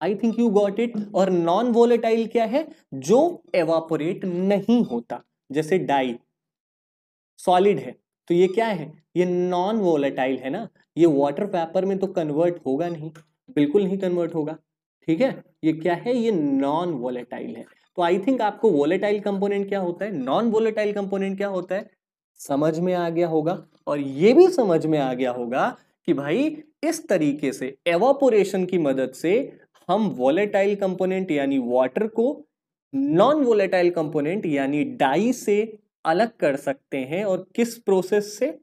I think you got it और नॉन वोलेटाइल क्या है जो एवापोरेट नहीं होता जैसे डाई सॉलिड है तो ये क्या है ये नॉन वोलेटाइल है ना ये वाटर पेपर में तो कन्वर्ट होगा नहीं बिल्कुल नहीं कन्वर्ट होगा ठीक है ये क्या है ये नॉन वोलेटाइल है तो आई थिंक आपको वोलेटाइल कंपोनेंट क्या होता है नॉन वोलेटाइल कंपोनेंट क्या होता है समझ में आ गया होगा और ये भी समझ में आ गया होगा कि भाई इस तरीके से एवोपोरेशन की मदद से हम वोलेटाइल कंपोनेंट यानी वाटर को नॉन वोलेटाइल कंपोनेंट यानी डाई से अलग कर सकते हैं और किस प्रोसेस से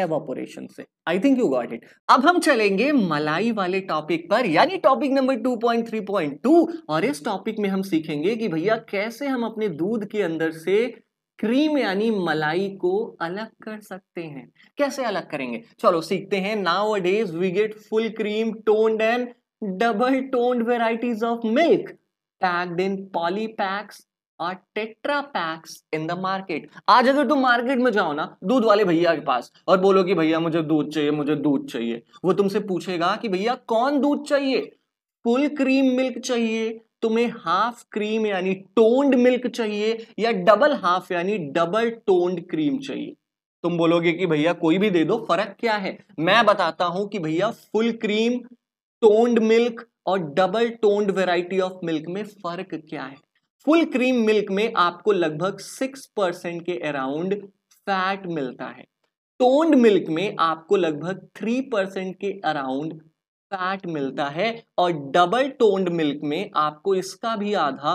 एवोपोरेशन से I think you got it अब हम चलेंगे मलाई वाले टॉपिक पर यानी टॉपिक नंबर 2.3.2 और इस टॉपिक में हम सीखेंगे कि भैया कैसे हम अपने दूध के अंदर से क्रीम यानी मलाई को अलग कर सकते हैं कैसे अलग करेंगे चलो सीखते हैं nowadays we get full cream toned and double toned varieties of milk packed in poly packs और tetra packs in the market आज अगर तुम मार्केट में जाओ ना दूध वाले भैया के पास और बोलो कि भैया मुझे दूध चाहिए मुझे दूध चाहिए वो तुमसे पूछेगा कि भैया कौन दूध चाहिए फुल क्रीम मिल्क चाहिए तुम्हें हाफ क्रीम यानी टोन्ड मिल्क चाहिए या डबल हाफ यानी डबल टोन्ड क्रीम चाहिए तुम बोलोगे कि भैया कोई भी दे दो फर्क क्या है मैं बताता हूं कि भैया फुल क्रीम टोन्ड मिल्क और double toned variety of milk में फर्क क्या है फुल क्रीम मिल्क में आपको लगभग सिक्स परसेंट के अराउंड फैट मिलता है टोन्ड मिल्क में आपको लगभग थ्री परसेंट के अराउंड फैट मिलता है और डबल टोन्ड मिल्क में आपको इसका भी आधा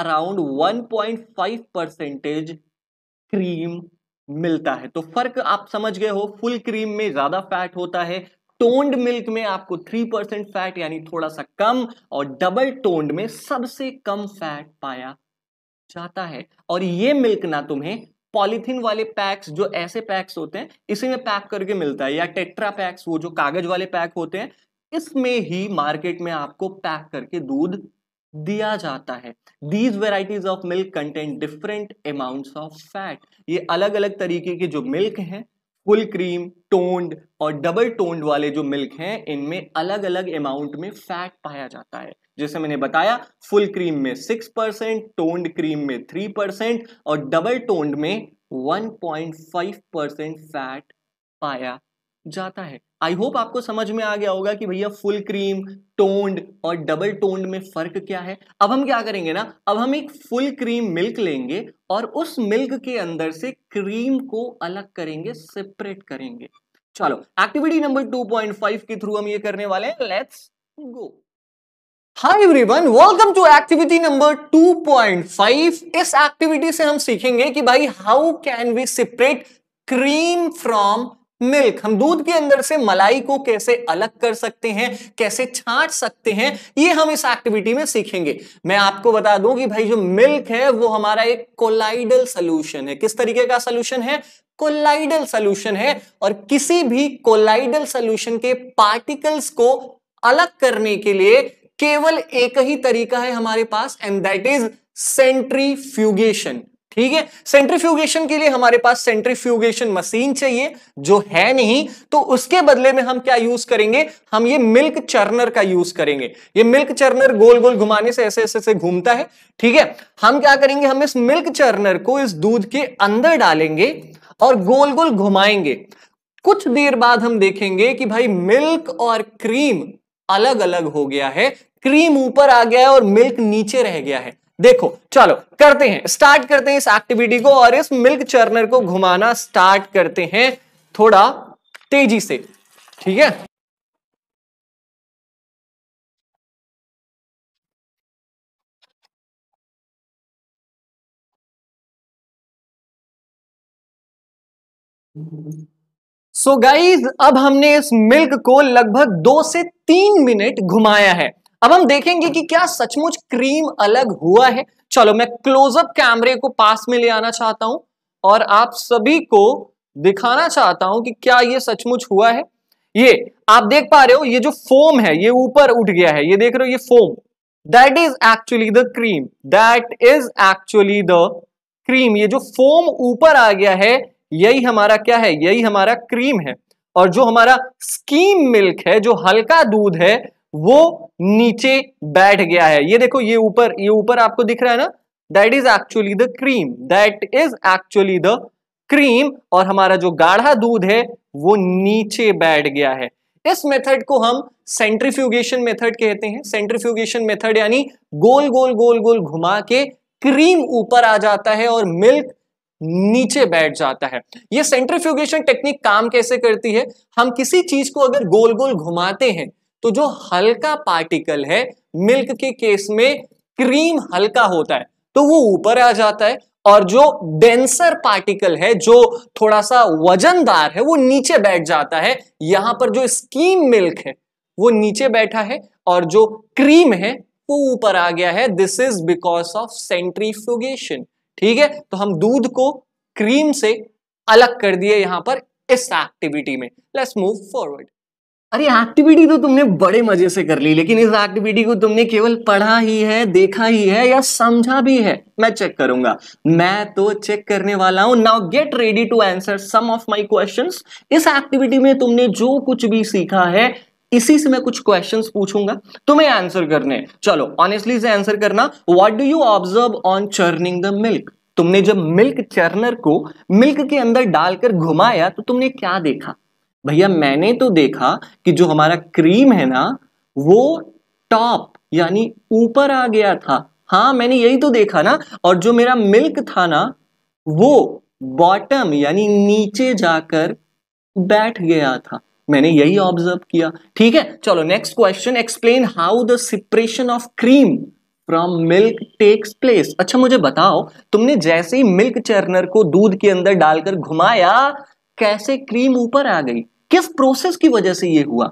around one point five percentage cream मिलता है तो फर्क आप समझ गए हो फुल क्रीम में ज्यादा फैट होता है टोन्ड मिल्क में आपको थ्री परसेंट फैट यानी थोड़ा सा कम और डबल टोन्ड में सबसे कम फैट पाया जाता है और ये मिल्क ना तुम्हें पॉलीथीन वाले पैक्स जो ऐसे पैक्स होते हैं इसी में पैक करके मिलता है या टेट्रा पैक्स वो जो कागज वाले पैक होते हैं इसमें ही मार्केट में आपको पैक करके दूध दिया जाता है these varieties of milk content different amount of fat ये अलग अलग तरीके के जो मिल्क हैं फुल क्रीम टोन्ड और डबल टोन्ड वाले जो मिल्क हैं इनमें अलग अलग अमाउंट में फैट पाया जाता है जैसे मैंने बताया फुल क्रीम में सिक्स परसेंट टोन्ड क्रीम में थ्री परसेंट और डबल टोन्ड में one point five percent fat पाया जाता है आई होप आपको समझ में आ गया होगा कि भैया फुल क्रीम टोन्ड और डबल टोन्ड में फर्क क्या है अब हम क्या करेंगे ना अब हम एक फुल क्रीम मिल्क लेंगे और उस मिल्क के अंदर से क्रीम को अलग करेंगे सेपरेट करेंगे चलो एक्टिविटी नंबर 2.5 के थ्रू हम ये करने वाले हैं let's go hi everyone welcome to activity number 2.5 इस एक्टिविटी से हम सीखेंगे कि भाई how can we separate cream from milk हम दूध के अंदर से मलाई को कैसे अलग कर सकते हैं कैसे छाट सकते हैं ये हम इस एक्टिविटी में सीखेंगे मैं आपको बता दूं कि भाई जो मिल्क है वो हमारा एक कोलाइडल सोल्यूशन है किस तरीके का सोल्यूशन है कोलाइडल सोल्यूशन है और किसी भी कोलाइडल सोल्यूशन के पार्टिकल्स को अलग करने के लिए केवल एक ही तरीका है हमारे पास and that is centrifugation ठीक है सेंट्रीफ्यूगेशन के लिए हमारे पास सेंट्रीफ्यूगेशन मशीन चाहिए जो है नहीं तो उसके बदले में हम क्या यूज करेंगे हम ये मिल्क चर्नर का यूज करेंगे ये मिल्क चर्नर गोल गोल घुमाने से ऐसे ऐसे ऐसे घूमता है ठीक है हम क्या करेंगे हम इस मिल्क चर्नर को इस दूध के अंदर डालेंगे और गोल गोल घुमाएंगे कुछ देर बाद हम देखेंगे कि भाई मिल्क और क्रीम अलग अलग हो गया है क्रीम ऊपर आ गया है और मिल्क नीचे रह गया है देखो चलो करते हैं स्टार्ट करते हैं इस एक्टिविटी को और इस मिल्क चर्नर को घुमाना स्टार्ट करते हैं थोड़ा तेजी से ठीक है सो so गाइज अब हमने इस मिल्क को लगभग दो से तीन मिनट घुमाया है अब हम देखेंगे कि क्या सचमुच क्रीम अलग हुआ है चलो मैं क्लोजअप कैमरे को पास में ले आना चाहता हूं और आप सभी को दिखाना चाहता हूं कि क्या ये सचमुच हुआ है ये आप देख पा रहे हो ये जो फोम है ये ऊपर उठ गया है ये देख रहे हो ये foam that is actually the cream that is actually the cream ये जो फोम ऊपर आ गया है यही हमारा क्या है यही हमारा क्रीम है और जो हमारा स्कीम मिल्क है जो हल्का दूध है वो नीचे बैठ गया है ये देखो ये ऊपर ये ऊपर आपको दिख रहा है ना that is actually the cream that is actually the cream और हमारा जो गाढ़ा दूध है वो नीचे बैठ गया है इस मेथड को हम सेंट्रीफ्यूगेशन मेथड कहते हैं सेंट्रीफ्यूगेशन मेथड यानी गोल गोल गोल गोल घुमा के क्रीम ऊपर आ जाता है और मिल्क नीचे बैठ जाता है ये सेंट्रीफ्यूगेशन टेक्निक काम कैसे करती है हम किसी चीज को अगर गोल गोल घुमाते हैं तो जो हल्का पार्टिकल है मिल्क के केस में क्रीम हल्का होता है तो वो ऊपर आ जाता है और जो डेंसर पार्टिकल है जो थोड़ा सा वजनदार है वो नीचे बैठ जाता है यहां पर जो स्कीम मिल्क है वो नीचे बैठा है और जो क्रीम है वो ऊपर आ गया है this is because of centrifugation ठीक है तो हम दूध को क्रीम से अलग कर दिए यहां पर इस एक्टिविटी में लेट्स मूव फॉरवर्ड अरे एक्टिविटी तो तुमने बड़े मजे से कर ली लेकिन इस एक्टिविटी को तुमने केवल पढ़ा ही है देखा ही है या समझा भी है मैं चेक करूंगा मैं तो चेक करने वाला हूं now get ready to answer some of my questions इस एक्टिविटी में तुमने जो कुछ भी सीखा है इसी से मैं कुछ क्वेश्चंस पूछूंगा तुम्हें आंसर करने चलो ऑनेस्टली से आंसर करना what do you observe on churning the milk तुमने जब मिल्क चर्नर को मिल्क के अंदर डालकर घुमाया तो तुमने क्या देखा भैया मैंने तो देखा कि जो हमारा क्रीम है ना वो टॉप यानी ऊपर आ गया था हाँ मैंने यही तो देखा ना और जो मेरा मिल्क था ना वो बॉटम यानी नीचे जाकर बैठ गया था मैंने यही ऑब्जर्व किया ठीक है चलो next question explain how the separation of cream from milk takes place अच्छा मुझे बताओ तुमने जैसे ही मिल्क चर्नर को दूध के अंदर डालकर घुमाया कैसे क्रीम ऊपर आ गई किस प्रोसेस की वजह से ये हुआ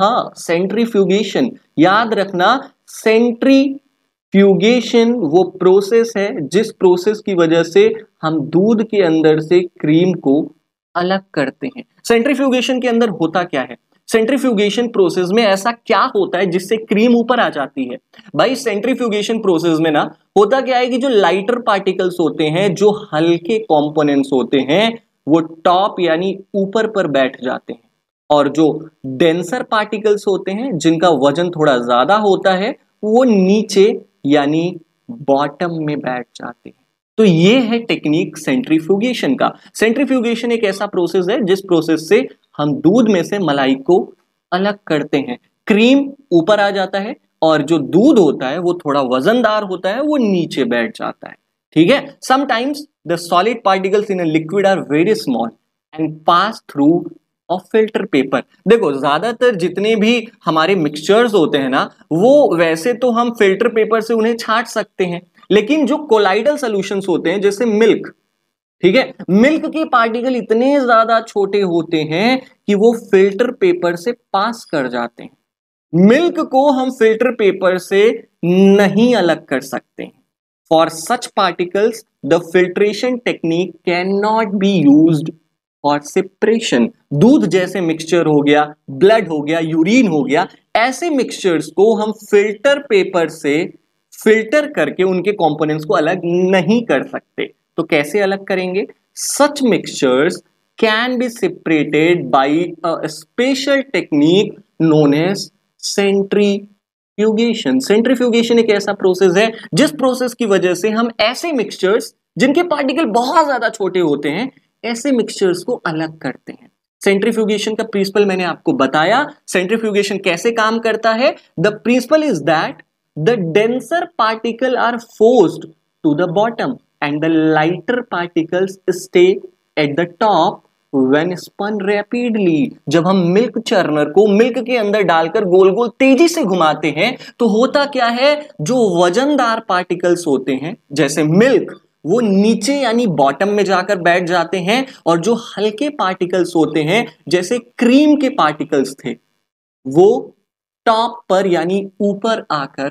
हा सेंट्रीफ्यूगेशन याद रखना सेंट्री फ्यूगेशन वो प्रोसेस है जिस प्रोसेस की वजह से हम दूध के अंदर से क्रीम को अलग करते हैं सेंट्रीफ्यूगेशन के अंदर होता क्या है सेंट्रीफ्यूगेशन प्रोसेस में ऐसा क्या होता है जिससे क्रीम ऊपर आ जाती है भाई सेंट्रीफ्यूगेशन प्रोसेस में ना होता क्या है कि जो लाइटर पार्टिकल्स होते हैं जो हल्के कॉम्पोनेंट्स होते हैं वो टॉप यानी ऊपर पर बैठ जाते हैं और जो डेंसर पार्टिकल्स होते हैं जिनका वजन थोड़ा ज़्यादा होता है वो नीचे यानी बॉटम में बैठ जाते हैं तो ये है टेक्निक सेंट्रीफ्यूगेशन का सेंट्रीफ्यूगेशन एक ऐसा प्रोसेस है जिस प्रोसेस से हम दूध में से मलाई को अलग करते हैं क्रीम ऊपर आ जाता है और जो दूध होता है वो थोड़ा वजनदार होता है वो नीचे बैठ जाता है ठीक है sometimes the solid particles in a liquid are very small and pass through a filter paper. देखो ज़्यादातर जितने भी हमारे मिक्सचर्स होते हैं ना वो वैसे तो हम फिल्टर पेपर से उन्हें छाट सकते हैं लेकिन जो कोलाइडल सोल्यूशंस होते हैं जैसे मिल्क ठीक है मिल्क के पार्टिकल इतने ज्यादा छोटे होते हैं कि वो फिल्टर पेपर से पास कर जाते हैं मिल्क को हम फिल्टर पेपर से नहीं अलग कर सकते हैं For such particles, the filtration technique cannot be used और सेपरेशन दूध जैसे मिक्सचर हो गया ब्लड हो गया यूरिन हो गया ऐसे मिक्सचर्स को हम फिल्टर पेपर से फिल्टर करके उनके कॉम्पोनेंट्स को अलग नहीं कर सकते तो कैसे अलग करेंगे such mixtures can be separated by special technique known as centri centrifugation centrifugation एक ऐसा प्रोसेस है जिस प्रोसेस की वजह से हम ऐसे मिक्सचर्स जिनके पार्टिकल बहुत ज्यादा छोटे होते हैं ऐसे मिक्सचर्स को अलग करते हैं सेंट्रीफ्यूगेशन का प्रिंसिपल मैंने आपको बताया सेंट्रीफ्यूगेशन कैसे काम करता है the principle is that the denser particle are forced to the bottom and the lighter particles stay at the top when spun rapidly जब हम मिल्क चर्नर को मिल्क के अंदर डालकर गोल गोल तेजी से घुमाते हैं तो होता क्या है जो वजनदार पार्टिकल्स होते हैं जैसे मिल्क वो नीचे यानी बॉटम में जाकर बैठ जाते हैं और जो हल्के पार्टिकल्स होते हैं जैसे क्रीम के पार्टिकल्स थे वो टॉप पर यानी ऊपर आकर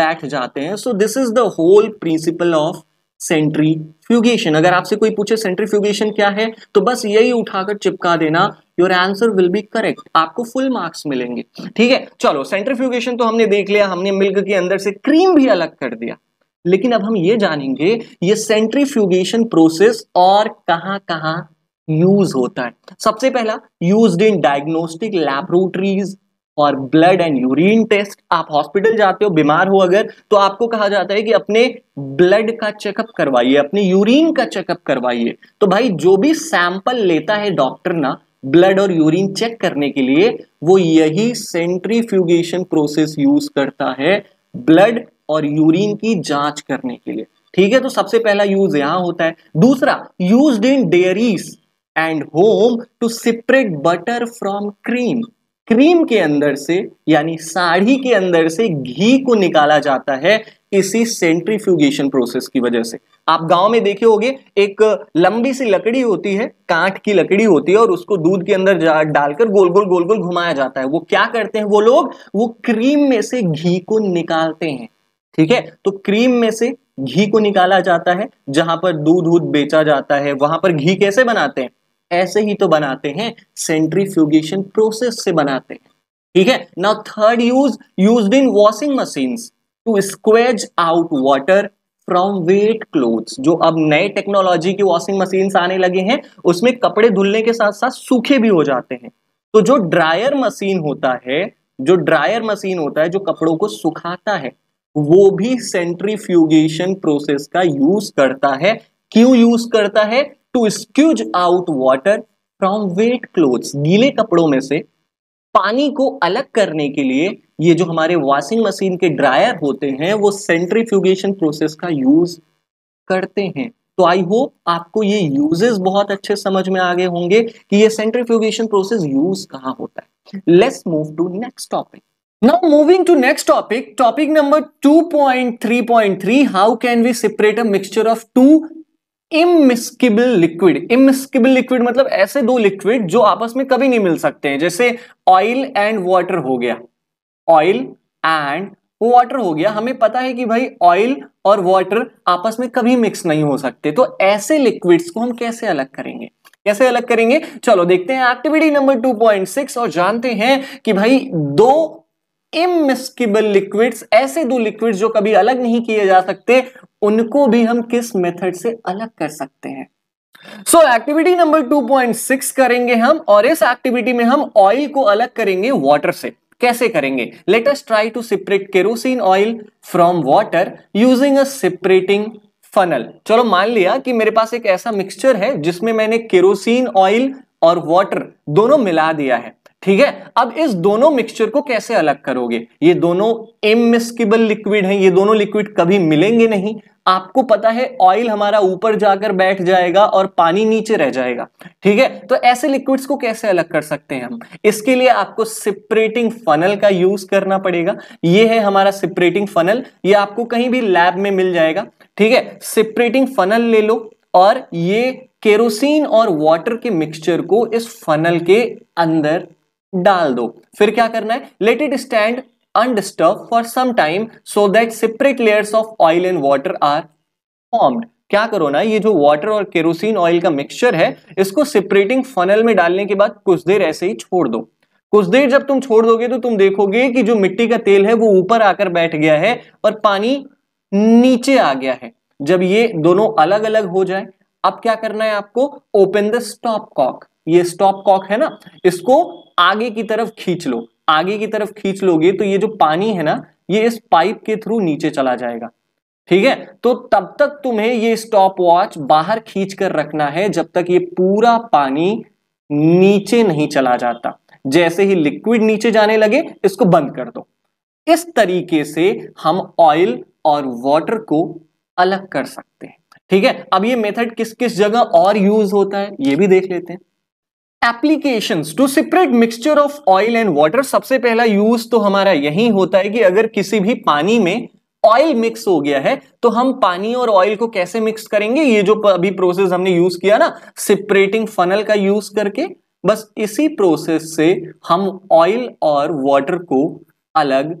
बैठ जाते हैं so this is the whole principle of centrifugation अगर आपसे कोई पूछे सेंट्रीफ्यूगेशन क्या है तो बस यही उठाकर चिपका देना your answer will be correct आपको फुल मार्क्स मिलेंगे ठीक है चलो सेंट्रीफ्यूगेशन तो हमने देख लिया हमने मिल्क के अंदर से क्रीम भी अलग कर दिया लेकिन अब हम ये जानेंगे ये सेंट्रीफ्यूगेशन प्रोसेस और कहां कहां यूज होता है सबसे पहला यूज इन डायग्नोस्टिक लैबोरेटरीज और ब्लड एंड यूरिन टेस्ट आप हॉस्पिटल जाते हो बीमार हो अगर तो आपको कहा जाता है कि अपने ब्लड का चेकअप करवाइए अपने यूरिन का चेकअप करवाइए तो भाई जो भी सैंपल लेता है डॉक्टर ना ब्लड और यूरिन चेक करने के लिए वो यही सेंट्रीफ्यूगेशन प्रोसेस यूज करता है ब्लड और यूरिन की जांच करने के लिए ठीक है तो सबसे पहला यूज यहां होता है दूसरा use in dairies and home to separate butter from cream cream के अंदर से यानी साड़ी के अंदर से घी को निकाला जाता है इसी सेंट्रीफ्यूगेशन प्रोसेस की वजह से आप गांव में देखे होंगे एक लंबी सी लकड़ी होती है कांट की लकड़ी होती है और उसको दूध के अंदर डालकर गोल गोल गोल गोल घुमाया जाता है वो क्या करते हैं वो लोग वो क्रीम में से घी को निकालते हैं ठीक है तो क्रीम में से घी को निकाला जाता है जहां पर दूध वूध बेचा जाता है वहां पर घी कैसे बनाते हैं ऐसे ही तो बनाते हैं सेंट्रीफ्यूगेशन प्रोसेस से बनाते हैं ठीक है now third use use in washing machine to squeeze out water from wet cloth जो अब नए टेक्नोलॉजी की वॉशिंग मशीन आने लगे हैं उसमें कपड़े धुलने के साथ साथ सूखे भी हो जाते हैं तो जो ड्रायर मशीन होता है जो ड्रायर मशीन होता है जो कपड़ों को सुखाता है वो भी सेंट्रीफ्यूगेशन प्रोसेस का यूज करता है क्यों यूज करता है to squeeze out water from wet clothes गीले कपड़ों में से पानी को अलग करने के लिए ये जो हमारे वॉशिंग मशीन के ड्रायर होते हैं वो सेंट्रीफ्यूगेशन प्रोसेस का यूज करते हैं तो आई होप आपको ये यूजेस बहुत अच्छे समझ में आ गए होंगे कि ये सेंट्रीफ्यूगेशन प्रोसेस यूज कहाँ होता है let's move to next topic Now moving to next topic, topic number 2.3.3, how can we separate a mixture of two immiscible liquid immiscible liquid मतलब ऐसे दो लिक्विड जो आपस में कभी नहीं मिल सकते हैं जैसे ऑयल एंड वाटर हो गया ऑयल एंड वाटर हो गया हमें पता है कि भाई ऑयल और वाटर आपस में कभी मिक्स नहीं हो सकते तो ऐसे लिक्विड्स को हम कैसे अलग करेंगे कैसे अलग करेंगे चलो देखते हैं एक्टिविटी नंबर 2.6 और जानते हैं कि भाई दो इमिस्किबल लिक्विड्स ऐसे दो लिक्विड्स जो कभी अलग नहीं किए जा सकते उनको भी हम किस मेथड से अलग कर सकते हैं सो एक्टिविटी नंबर 2.6 करेंगे हम और इस एक्टिविटी में हम ऑयल को अलग करेंगे वाटर से कैसे करेंगे let us try to separate kerosene oil from water using a separating funnel चलो मान लिया कि मेरे पास एक ऐसा मिक्सचर है जिसमें मैंने केरोसिन ऑयल और वाटर दोनों मिला दिया है ठीक है अब इस दोनों मिक्सचर को कैसे अलग करोगे ये दोनों इमिस्किबल लिक्विड हैं ये दोनों लिक्विड कभी मिलेंगे नहीं आपको पता है ऑयल हमारा ऊपर जाकर बैठ जाएगा और पानी नीचे रह जाएगा ठीक है तो ऐसे लिक्विड्स को कैसे अलग कर सकते हैं हम इसके लिए आपको सिपरेटिंग फनल का यूज करना पड़ेगा ये है हमारा सिपरेटिंग फनल ये आपको कहीं भी लैब में मिल जाएगा ठीक है सिपरेटिंग फनल ले लो और ये केरोसिन और वाटर के मिक्सचर को इस फनल के अंदर डाल दो फिर क्या करना है let it stand undisturb for some time so that separate layers of oil and water are formed क्या करो ना ये जो वाटर और केरोसिन ऑयल का मिक्सचर है इसको सेपरेटिंग फनल में डालने के बाद कुछ देर ऐसे ही छोड़ दो कुछ देर जब तुम छोड़ दोगे तो तुम देखोगे कि जो मिट्टी का तेल है वो ऊपर आकर बैठ गया है और पानी नीचे आ गया है जब ये दोनों अलग अलग हो जाए अब क्या करना है आपको ओपन द स्टॉप कॉक ये स्टॉप कॉक है ना इसको आगे की तरफ खींच लो आगे की तरफ खींच लोगे तो ये जो पानी है ना ये इस पाइप के थ्रू नीचे चला जाएगा ठीक है तो तब तक तुम्हें ये स्टॉप वॉच बाहर खींच कर रखना है जब तक ये पूरा पानी नीचे नहीं चला जाता जैसे ही लिक्विड नीचे जाने लगे इसको बंद कर दो इस तरीके से हम ऑयल और वाटर को अलग कर सकते हैं ठीक है अब ये मेथड किस किस जगह और यूज होता है ये भी देख लेते हैं application to separate mixture of oil and water सबसे पहला यूज तो हमारा यही होता है कि अगर किसी भी पानी में ऑयल मिक्स हो गया है तो हम पानी और ऑयल को कैसे मिक्स करेंगे ये जो अभी प्रोसेस हमने यूज किया ना सेपरेटिंग फनल का यूज करके बस इसी प्रोसेस से हम ऑयल और वाटर को अलग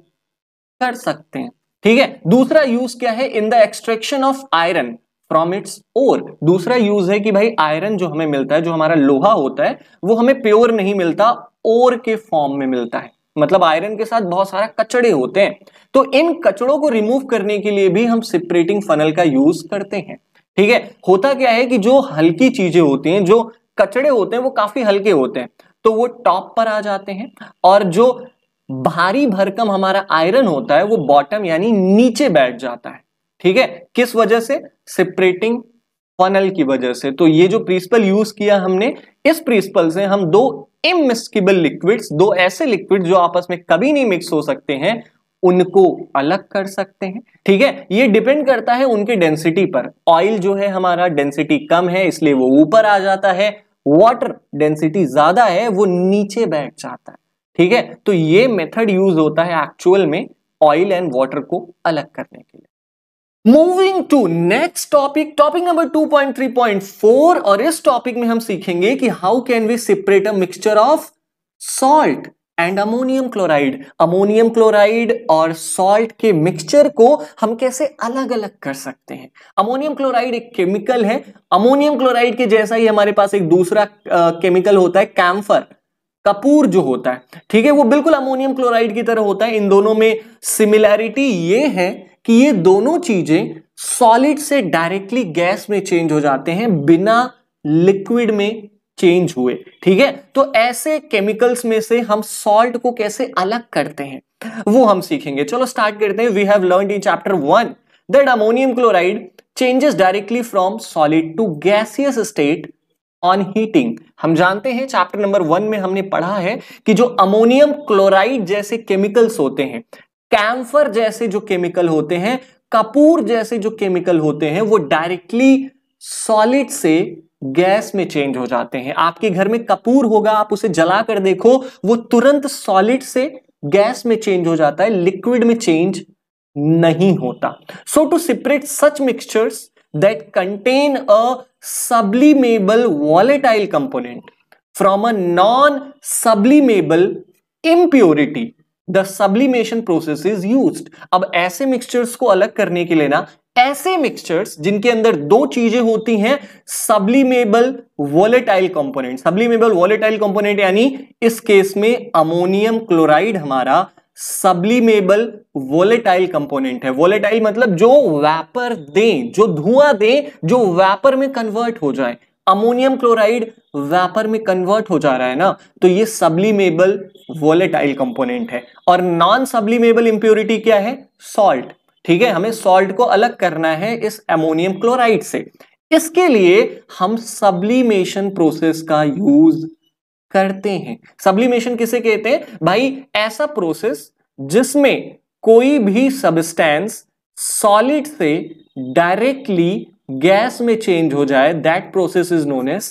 कर सकते हैं ठीक है दूसरा यूज क्या है in the extraction of iron from its ore दूसरा यूज है कि भाई आयरन जो हमें मिलता है जो हमारा लोहा होता है वो हमें प्योर नहीं मिलता ओर के फॉर्म में मिलता है मतलब आयरन के साथ बहुत सारा कचड़े होते हैं तो इन कचड़ों को रिमूव करने के लिए भी हम सेपरेटिंग फनल का यूज करते हैं ठीक है होता क्या है कि जो हल्की चीजें होती हैं जो कचड़े होते हैं वो काफी हल्के होते हैं तो वो टॉप पर आ जाते हैं और जो भारी भरकम हमारा आयरन होता है वो बॉटम यानी नीचे बैठ जाता है ठीक है किस वजह से सेपरेटिंग फनल की वजह से तो ये जो प्रिंसिपल यूज किया हमने इस प्रिंसिपल से हम दो इमिस्किबल लिक्विड्स दो ऐसे लिक्विड जो आपस में कभी नहीं मिक्स हो सकते हैं उनको अलग कर सकते हैं ठीक है ये डिपेंड करता है उनके डेंसिटी पर ऑयल जो है हमारा डेंसिटी कम है इसलिए वो ऊपर आ जाता है वाटर डेंसिटी ज्यादा है वो नीचे बैठ जाता है ठीक है तो ये मेथड यूज होता है एक्चुअल में ऑयल एंड वाटर को अलग करने के लिए moving to next topic topic number 2.3.4 और इस टॉपिक में हम सीखेंगे कि how can we separate a mixture of salt and ammonium chloride ammonium chloride और सॉल्ट के मिक्सचर को हम कैसे अलग अलग कर सकते हैं अमोनियम क्लोराइड एक केमिकल है अमोनियम क्लोराइड के जैसा ही हमारे पास एक दूसरा केमिकल होता है कैम्फर कपूर जो होता है ठीक है वो बिल्कुल अमोनियम क्लोराइड की तरह होता है इन दोनों में सिमिलैरिटी ये है कि ये दोनों चीजें सॉलिड से डायरेक्टली गैस में चेंज हो जाते हैं बिना लिक्विड में चेंज हुए ठीक है तो ऐसे केमिकल्स में से हम सॉल्ट को कैसे अलग करते हैं वो हम सीखेंगे चलो स्टार्ट करते हैं we have learn in chapter one that ammonium chloride changes directly from solid to gaseous state on heating हम जानते हैं चैप्टर नंबर वन में हमने पढ़ा है कि जो अमोनियम क्लोराइड जैसे केमिकल्स होते हैं कैंफर जैसे जो केमिकल होते हैं कपूर जैसे जो केमिकल होते हैं वो डायरेक्टली सॉलिड से गैस में चेंज हो जाते हैं आपके घर में कपूर होगा आप उसे जला कर देखो वो तुरंत सॉलिड से गैस में चेंज हो जाता है लिक्विड में चेंज नहीं होता so to separate such mixtures that contain a sublimable volatile component from a non sublimable impurity the sublimation process is use अब ऐसे मिक्सचर्स को अलग करने के लिए ना ऐसे मिक्सचर्स जिनके अंदर दो चीजें होती हैं sublimable volatile component sublimable volatile component यानी इस केस में अमोनियम क्लोराइड हमारा सब्लिमेबल वोलेटाइल कंपोनेंट है वोलेटाइल मतलब जो वैपर दें जो धुआं दें जो वैपर में कन्वर्ट हो जाए अमोनियम क्लोराइड वेपर में कन्वर्ट हो जा रहा है ना तो ये सब्लीमेबल वोलेटाइल कंपोनेंट है और नॉन सब्लीमेबल इंप्योरिटी क्या है सॉल्ट ठीक है हमें सॉल्ट को अलग करना है इस अमोनियम क्लोराइड से इसके लिए हम सब्लीमेशन प्रोसेस का यूज करते हैं सब्लीमेशन किसे कहते हैं भाई ऐसा प्रोसेस जिसमें कोई भी सब्सटेंस सॉलिड से डायरेक्टली गैस में चेंज हो जाए that process is known as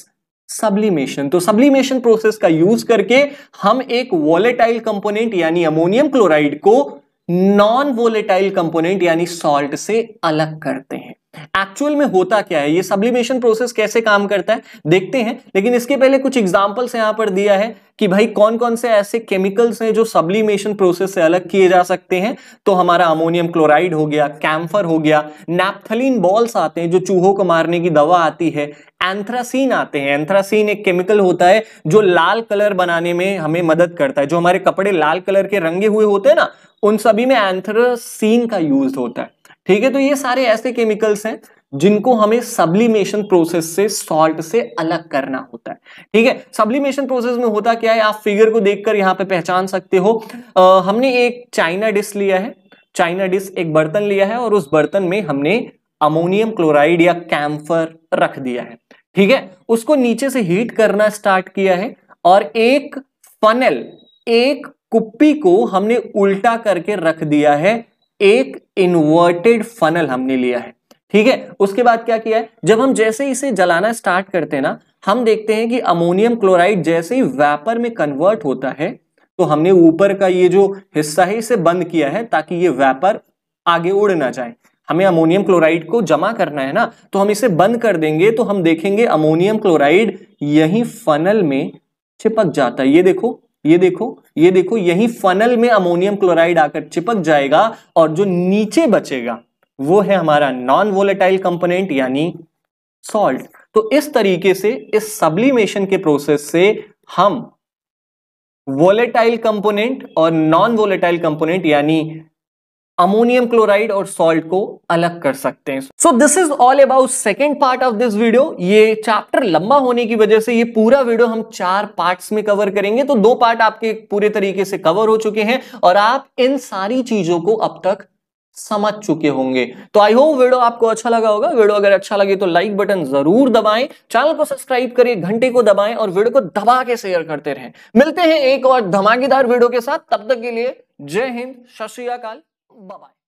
sublimation तो सब्लिमेशन प्रोसेस का यूज करके हम एक वॉलेटाइल कंपोनेंट यानी अमोनियम क्लोराइड को नॉन वोलेटाइल कंपोनेंट यानी सॉल्ट से अलग करते हैं एक्चुअल में होता क्या है ये सब्लिमेशन प्रोसेस कैसे काम करता है देखते हैं लेकिन इसके पहले कुछ एग्जाम्पल्स यहां पर दिया है कि भाई कौन कौन से ऐसे केमिकल्स हैं जो सब्लिमेशन प्रोसेस से अलग किए जा सकते हैं तो हमारा अमोनियम क्लोराइड हो गया कैम्फर हो गया नैप्थलिन बॉल्स आते हैं जो चूहों को मारने की दवा आती है एंथ्रासीन आते हैं एंथ्रासीन एक केमिकल होता है जो लाल कलर बनाने में हमें मदद करता है जो हमारे कपड़े लाल कलर के रंगे हुए होते हैं ना उन सभी में एंथ्रासीन का यूज होता है ठीक है तो ये सारे ऐसे केमिकल्स हैं जिनको हमें सब्लिमेशन प्रोसेस से सॉल्ट से अलग करना होता है ठीक है सब्लिमेशन प्रोसेस में होता क्या है आप फिगर को देखकर यहाँ पे पहचान सकते हो आ, हमने एक चाइना डिस लिया है चाइना डिस एक बर्तन लिया है और उस बर्तन में हमने अमोनियम क्लोराइड या कैम्फर रख दिया है ठीक है उसको नीचे से हीट करना स्टार्ट किया है और एक फनल एक कुप्पी को हमने उल्टा करके रख दिया है एक इन्वर्टेड फनल हमने लिया है ठीक है उसके बाद क्या किया है जब हम जैसे इसे जलाना स्टार्ट करते हैं ना हम देखते हैं कि अमोनियम क्लोराइड जैसे ही वेपर में कन्वर्ट होता है तो हमने ऊपर का ये जो हिस्सा है इसे बंद किया है ताकि ये वेपर आगे उड़ ना जाए हमें अमोनियम क्लोराइड को जमा करना है ना तो हम इसे बंद कर देंगे तो हम देखेंगे अमोनियम क्लोराइड यही फनल में चिपक जाता है ये देखो ये देखो ये देखो यही फनल में अमोनियम क्लोराइड आकर चिपक जाएगा और जो नीचे बचेगा वो है हमारा नॉन वोलेटाइल कंपोनेंट यानी सॉल्ट तो इस तरीके से इस सब्लिमेशन के प्रोसेस से हम वोलेटाइल कंपोनेंट और नॉन वोलेटाइल कंपोनेंट यानी अमोनियम क्लोराइड और सॉल्ट को अलग कर सकते हैं so this is all about second part of this video ये चैप्टर लंबा होने की वजह से ये पूरा वीडियो हम चार पार्ट्स में कवर करेंगे तो दो पार्ट आपके पूरे तरीके से कवर हो चुके हैं और आप इन सारी चीजों को अब तक समझ चुके होंगे तो आई होप वीडियो आपको अच्छा लगा होगा वीडियो अगर अच्छा लगे तो लाइक बटन जरूर दबाएं चैनल को सब्सक्राइब करिए घंटे को दबाएं और वीडियो को दबा के शेयर करते रहें मिलते हैं एक और धमाकेदार वीडियो के साथ तब तक के लिए जय हिंद सत श्रीकाल बाय